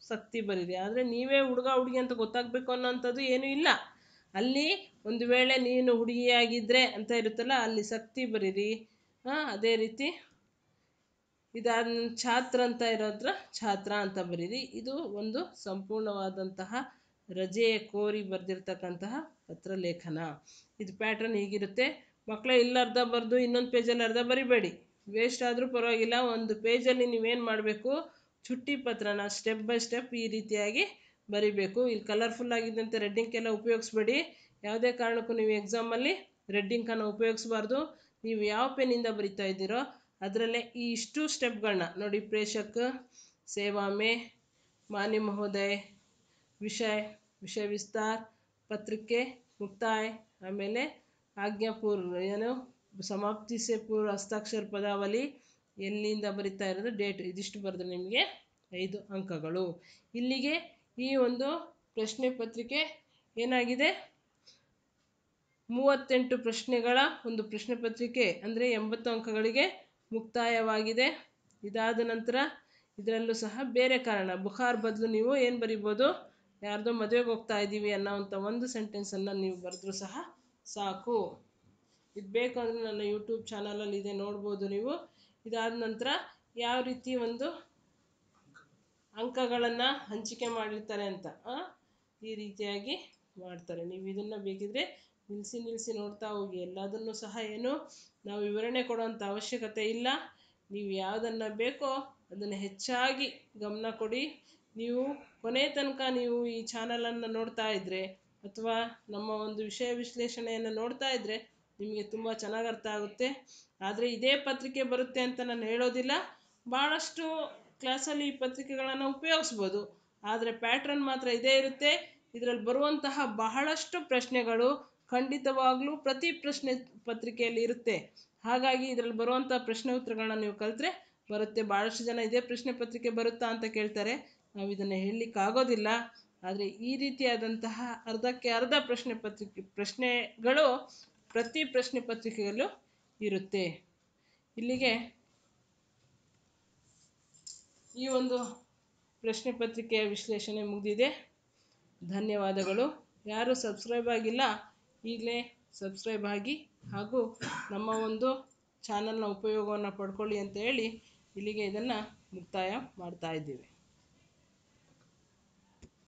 ಸತ್ತಿ ಬರೀರಿ ಆದರೆ ನೀವೇ ಹುಡುಗ ಹುಡುಗಿ ಅಂತ ಗೊತ್ತಾಗಬೇಕು ಅನ್ನೋಂಥದ್ದು ಏನೂ ಇಲ್ಲ ಅಲ್ಲಿ ಒಂದು ವೇಳೆ ನೀನು ಆಗಿದ್ರೆ ಅಂತ ಇರುತ್ತಲ್ಲ ಅಲ್ಲಿ ಸತ್ತಿ ಬರೀರಿ ಅದೇ ರೀತಿ ಇದಾದ ಛಾತ್ರ ಅಂತ ಇರೋದ್ರ ಛಾತ್ರ ಅಂತ ಬರೀರಿ ಇದು ಒಂದು ಸಂಪೂರ್ಣವಾದಂತಹ ರಜೆ ಕೋರಿ ಬರೆದಿರ್ತಕ್ಕಂತಹ ಪತ್ರಲೇಖನ ಇದು ಪ್ಯಾಟ್ರನ್ ಹೀಗಿರುತ್ತೆ ಮಕ್ಕಳೆ ಇಲ್ಲರ್ಧ ಅರ್ಧ ಬರೆದು ಇನ್ನೊಂದು ಪೇಜಲ್ಲಿ ಅರ್ಧ ಬರಿಬೇಡಿ ವೇಸ್ಟ್ ಆದರೂ ಪರವಾಗಿಲ್ಲ ಒಂದು ಪೇಜಲ್ಲಿ ನೀವೇನು ಮಾಡಬೇಕು ಚುಟ್ಟಿ ಪತ್ರನ ಸ್ಟೆಪ್ ಬೈ ಸ್ಟೆಪ್ ಈ ರೀತಿಯಾಗಿ ಬರಿಬೇಕು ಇಲ್ಲಿ ಕಲರ್ಫುಲ್ ಆಗಿದ್ದಂತೆ ಎಲ್ಲ ಉಪಯೋಗಿಸ್ಬೇಡಿ ಯಾವುದೇ ಕಾರಣಕ್ಕೂ ನೀವು ಎಕ್ಸಾಮಲ್ಲಿ ರೆಡ್ಡಿಂಕನ್ನು ಉಪಯೋಗಿಸ್ಬಾರ್ದು ನೀವು ಯಾವ ಪೆನ್ನಿಂದ ಬರಿತಾ ಇದ್ದೀರೋ ಅದರಲ್ಲೇ ಈ ಇಷ್ಟು ಸ್ಟೆಪ್ಗಳನ್ನ ನೋಡಿ ಪ್ರೇಷಕ್ ಸೇವಾಮೆ ಮಾನ್ಯ ಮಹೋದಯ ವಿಷಯ ವಿಷಯ ವಿಸ್ತಾರ್ ಪತ್ರಿಕೆ ಮುಕ್ತಾಯ ಆಮೇಲೆ ಆಜ್ಞಾಪೂರ್ವ ಏನು ಸಮಾಪ್ತಿ ಸೆ ಪೂರ್ವ ಹಸ್ತಾಕ್ಷರ ಪದಾವಲಿ ಎಲ್ಲಿಂದ ಬರಿತಾ ಇರೋದು ಡೇಟ್ ಇದಿಷ್ಟು ಬರೆದ್ರೆ ನಿಮಗೆ ಐದು ಅಂಕಗಳು ಇಲ್ಲಿಗೆ ಈ ಒಂದು ಪ್ರಶ್ನೆ ಪತ್ರಿಕೆ ಏನಾಗಿದೆ ಮೂವತ್ತೆಂಟು ಪ್ರಶ್ನೆಗಳ ಒಂದು ಪ್ರಶ್ನೆ ಪತ್ರಿಕೆ ಅಂದರೆ ಎಂಬತ್ತು ಅಂಕಗಳಿಗೆ ಮುಕ್ತಾಯವಾಗಿದೆ ಇದಾದ ನಂತರ ಇದರಲ್ಲೂ ಸಹ ಬೇರೆ ಕಾರಣ ಬುಖಾರ್ ಬದಲು ನೀವು ಏನು ಬರಿಬೋದು ಯಾರ್ದೋ ಮದುವೆಗೆ ಹೋಗ್ತಾ ಇದ್ದೀವಿ ಅನ್ನೋವಂಥ ಒಂದು ಸೆಂಟೆನ್ಸನ್ನು ನೀವು ಬರೆದ್ರೂ ಸಹ ಸಾಕು ಇದು ಬೇಕಾದರೆ ನನ್ನ ಯೂಟ್ಯೂಬ್ ಚಾನಲಲ್ಲಿ ಇದೆ ನೋಡ್ಬೋದು ನೀವು ಇದಾದ ನಂತರ ಯಾವ ರೀತಿ ಒಂದು ಅಂಕಗಳನ್ನು ಹಂಚಿಕೆ ಮಾಡಿರ್ತಾರೆ ಅಂತ ಈ ರೀತಿಯಾಗಿ ಮಾಡ್ತಾರೆ ನೀವು ಇದನ್ನು ಬೇಕಿದ್ರೆ ನಿಲ್ಲಿಸಿ ನಿಲ್ಲಿಸಿ ನೋಡ್ತಾ ಹೋಗಿ ಎಲ್ಲದನ್ನು ಸಹ ಏನು ನಾವು ವಿವರಣೆ ಕೊಡುವಂಥ ಅವಶ್ಯಕತೆ ಇಲ್ಲ ನೀವು ಯಾವುದನ್ನು ಬೇಕೋ ಅದನ್ನು ಹೆಚ್ಚಾಗಿ ಗಮನ ಕೊಡಿ ನೀವು ಕೊನೆ ತನಕ ನೀವು ಈ ಚಾನಲನ್ನು ನೋಡ್ತಾ ಇದ್ದರೆ ಅಥವಾ ನಮ್ಮ ಒಂದು ವಿಷಯ ವಿಶ್ಲೇಷಣೆಯನ್ನು ನೋಡ್ತಾ ಇದ್ದರೆ ನಿಮಗೆ ತುಂಬ ಚೆನ್ನಾಗಿ ಅರ್ಥ ಆಗುತ್ತೆ ಆದರೆ ಇದೇ ಪತ್ರಿಕೆ ಬರುತ್ತೆ ಅಂತ ನಾನು ಹೇಳೋದಿಲ್ಲ ಭಾಳಷ್ಟು ಕ್ಲಾಸಲ್ಲಿ ಈ ಪತ್ರಿಕೆಗಳನ್ನು ಉಪಯೋಗಿಸ್ಬೋದು ಆದರೆ ಪ್ಯಾಟ್ರನ್ ಮಾತ್ರ ಇದೇ ಇರುತ್ತೆ ಇದರಲ್ಲಿ ಬರುವಂತಹ ಬಹಳಷ್ಟು ಪ್ರಶ್ನೆಗಳು ಖಂಡಿತವಾಗಲೂ ಪ್ರತಿ ಪ್ರಶ್ನೆ ಪತ್ರಿಕೆಯಲ್ಲಿ ಇರುತ್ತೆ ಹಾಗಾಗಿ ಇದರಲ್ಲಿ ಬರುವಂಥ ಪ್ರಶ್ನೆ ಉತ್ತರಗಳನ್ನ ನೀವು ಕಲಿತ್ರೆ ಬರುತ್ತೆ ಭಾಳಷ್ಟು ಜನ ಇದೇ ಪ್ರಶ್ನೆ ಪತ್ರಿಕೆ ಬರುತ್ತಾ ಅಂತ ಕೇಳ್ತಾರೆ ನಾವು ಇದನ್ನು ಹೇಳಲಿಕ್ಕಾಗೋದಿಲ್ಲ ಆದರೆ ಈ ರೀತಿಯಾದಂತಹ ಅರ್ಧಕ್ಕೆ ಅರ್ಧ ಪ್ರಶ್ನೆ ಪತ್ರಿಕೆ ಪ್ರಶ್ನೆಗಳು ಪ್ರತಿ ಪ್ರಶ್ನೆ ಪತ್ರಿಕೆಯಲ್ಲೂ ಇರುತ್ತೆ ಇಲ್ಲಿಗೆ ಈ ಒಂದು ಪ್ರಶ್ನೆ ಪತ್ರಿಕೆಯ ವಿಶ್ಲೇಷಣೆ ಮುಗಿದಿದೆ ಧನ್ಯವಾದಗಳು ಯಾರು ಸಬ್ಸ್ಕ್ರೈಬ್ ಆಗಿಲ್ಲ ಈಗಲೇ ಸಬ್ಸ್ಕ್ರೈಬ್ ಆಗಿ ಹಾಗೂ ನಮ್ಮ ಒಂದು ಚಾನಲ್ನ ಉಪಯೋಗವನ್ನು ಪಡ್ಕೊಳ್ಳಿ ಅಂತ ಹೇಳಿ ಇಲ್ಲಿಗೆ ಇದನ್ನು ಮುಕ್ತಾಯ ಮಾಡ್ತಾ ಇದ್ದೀವಿ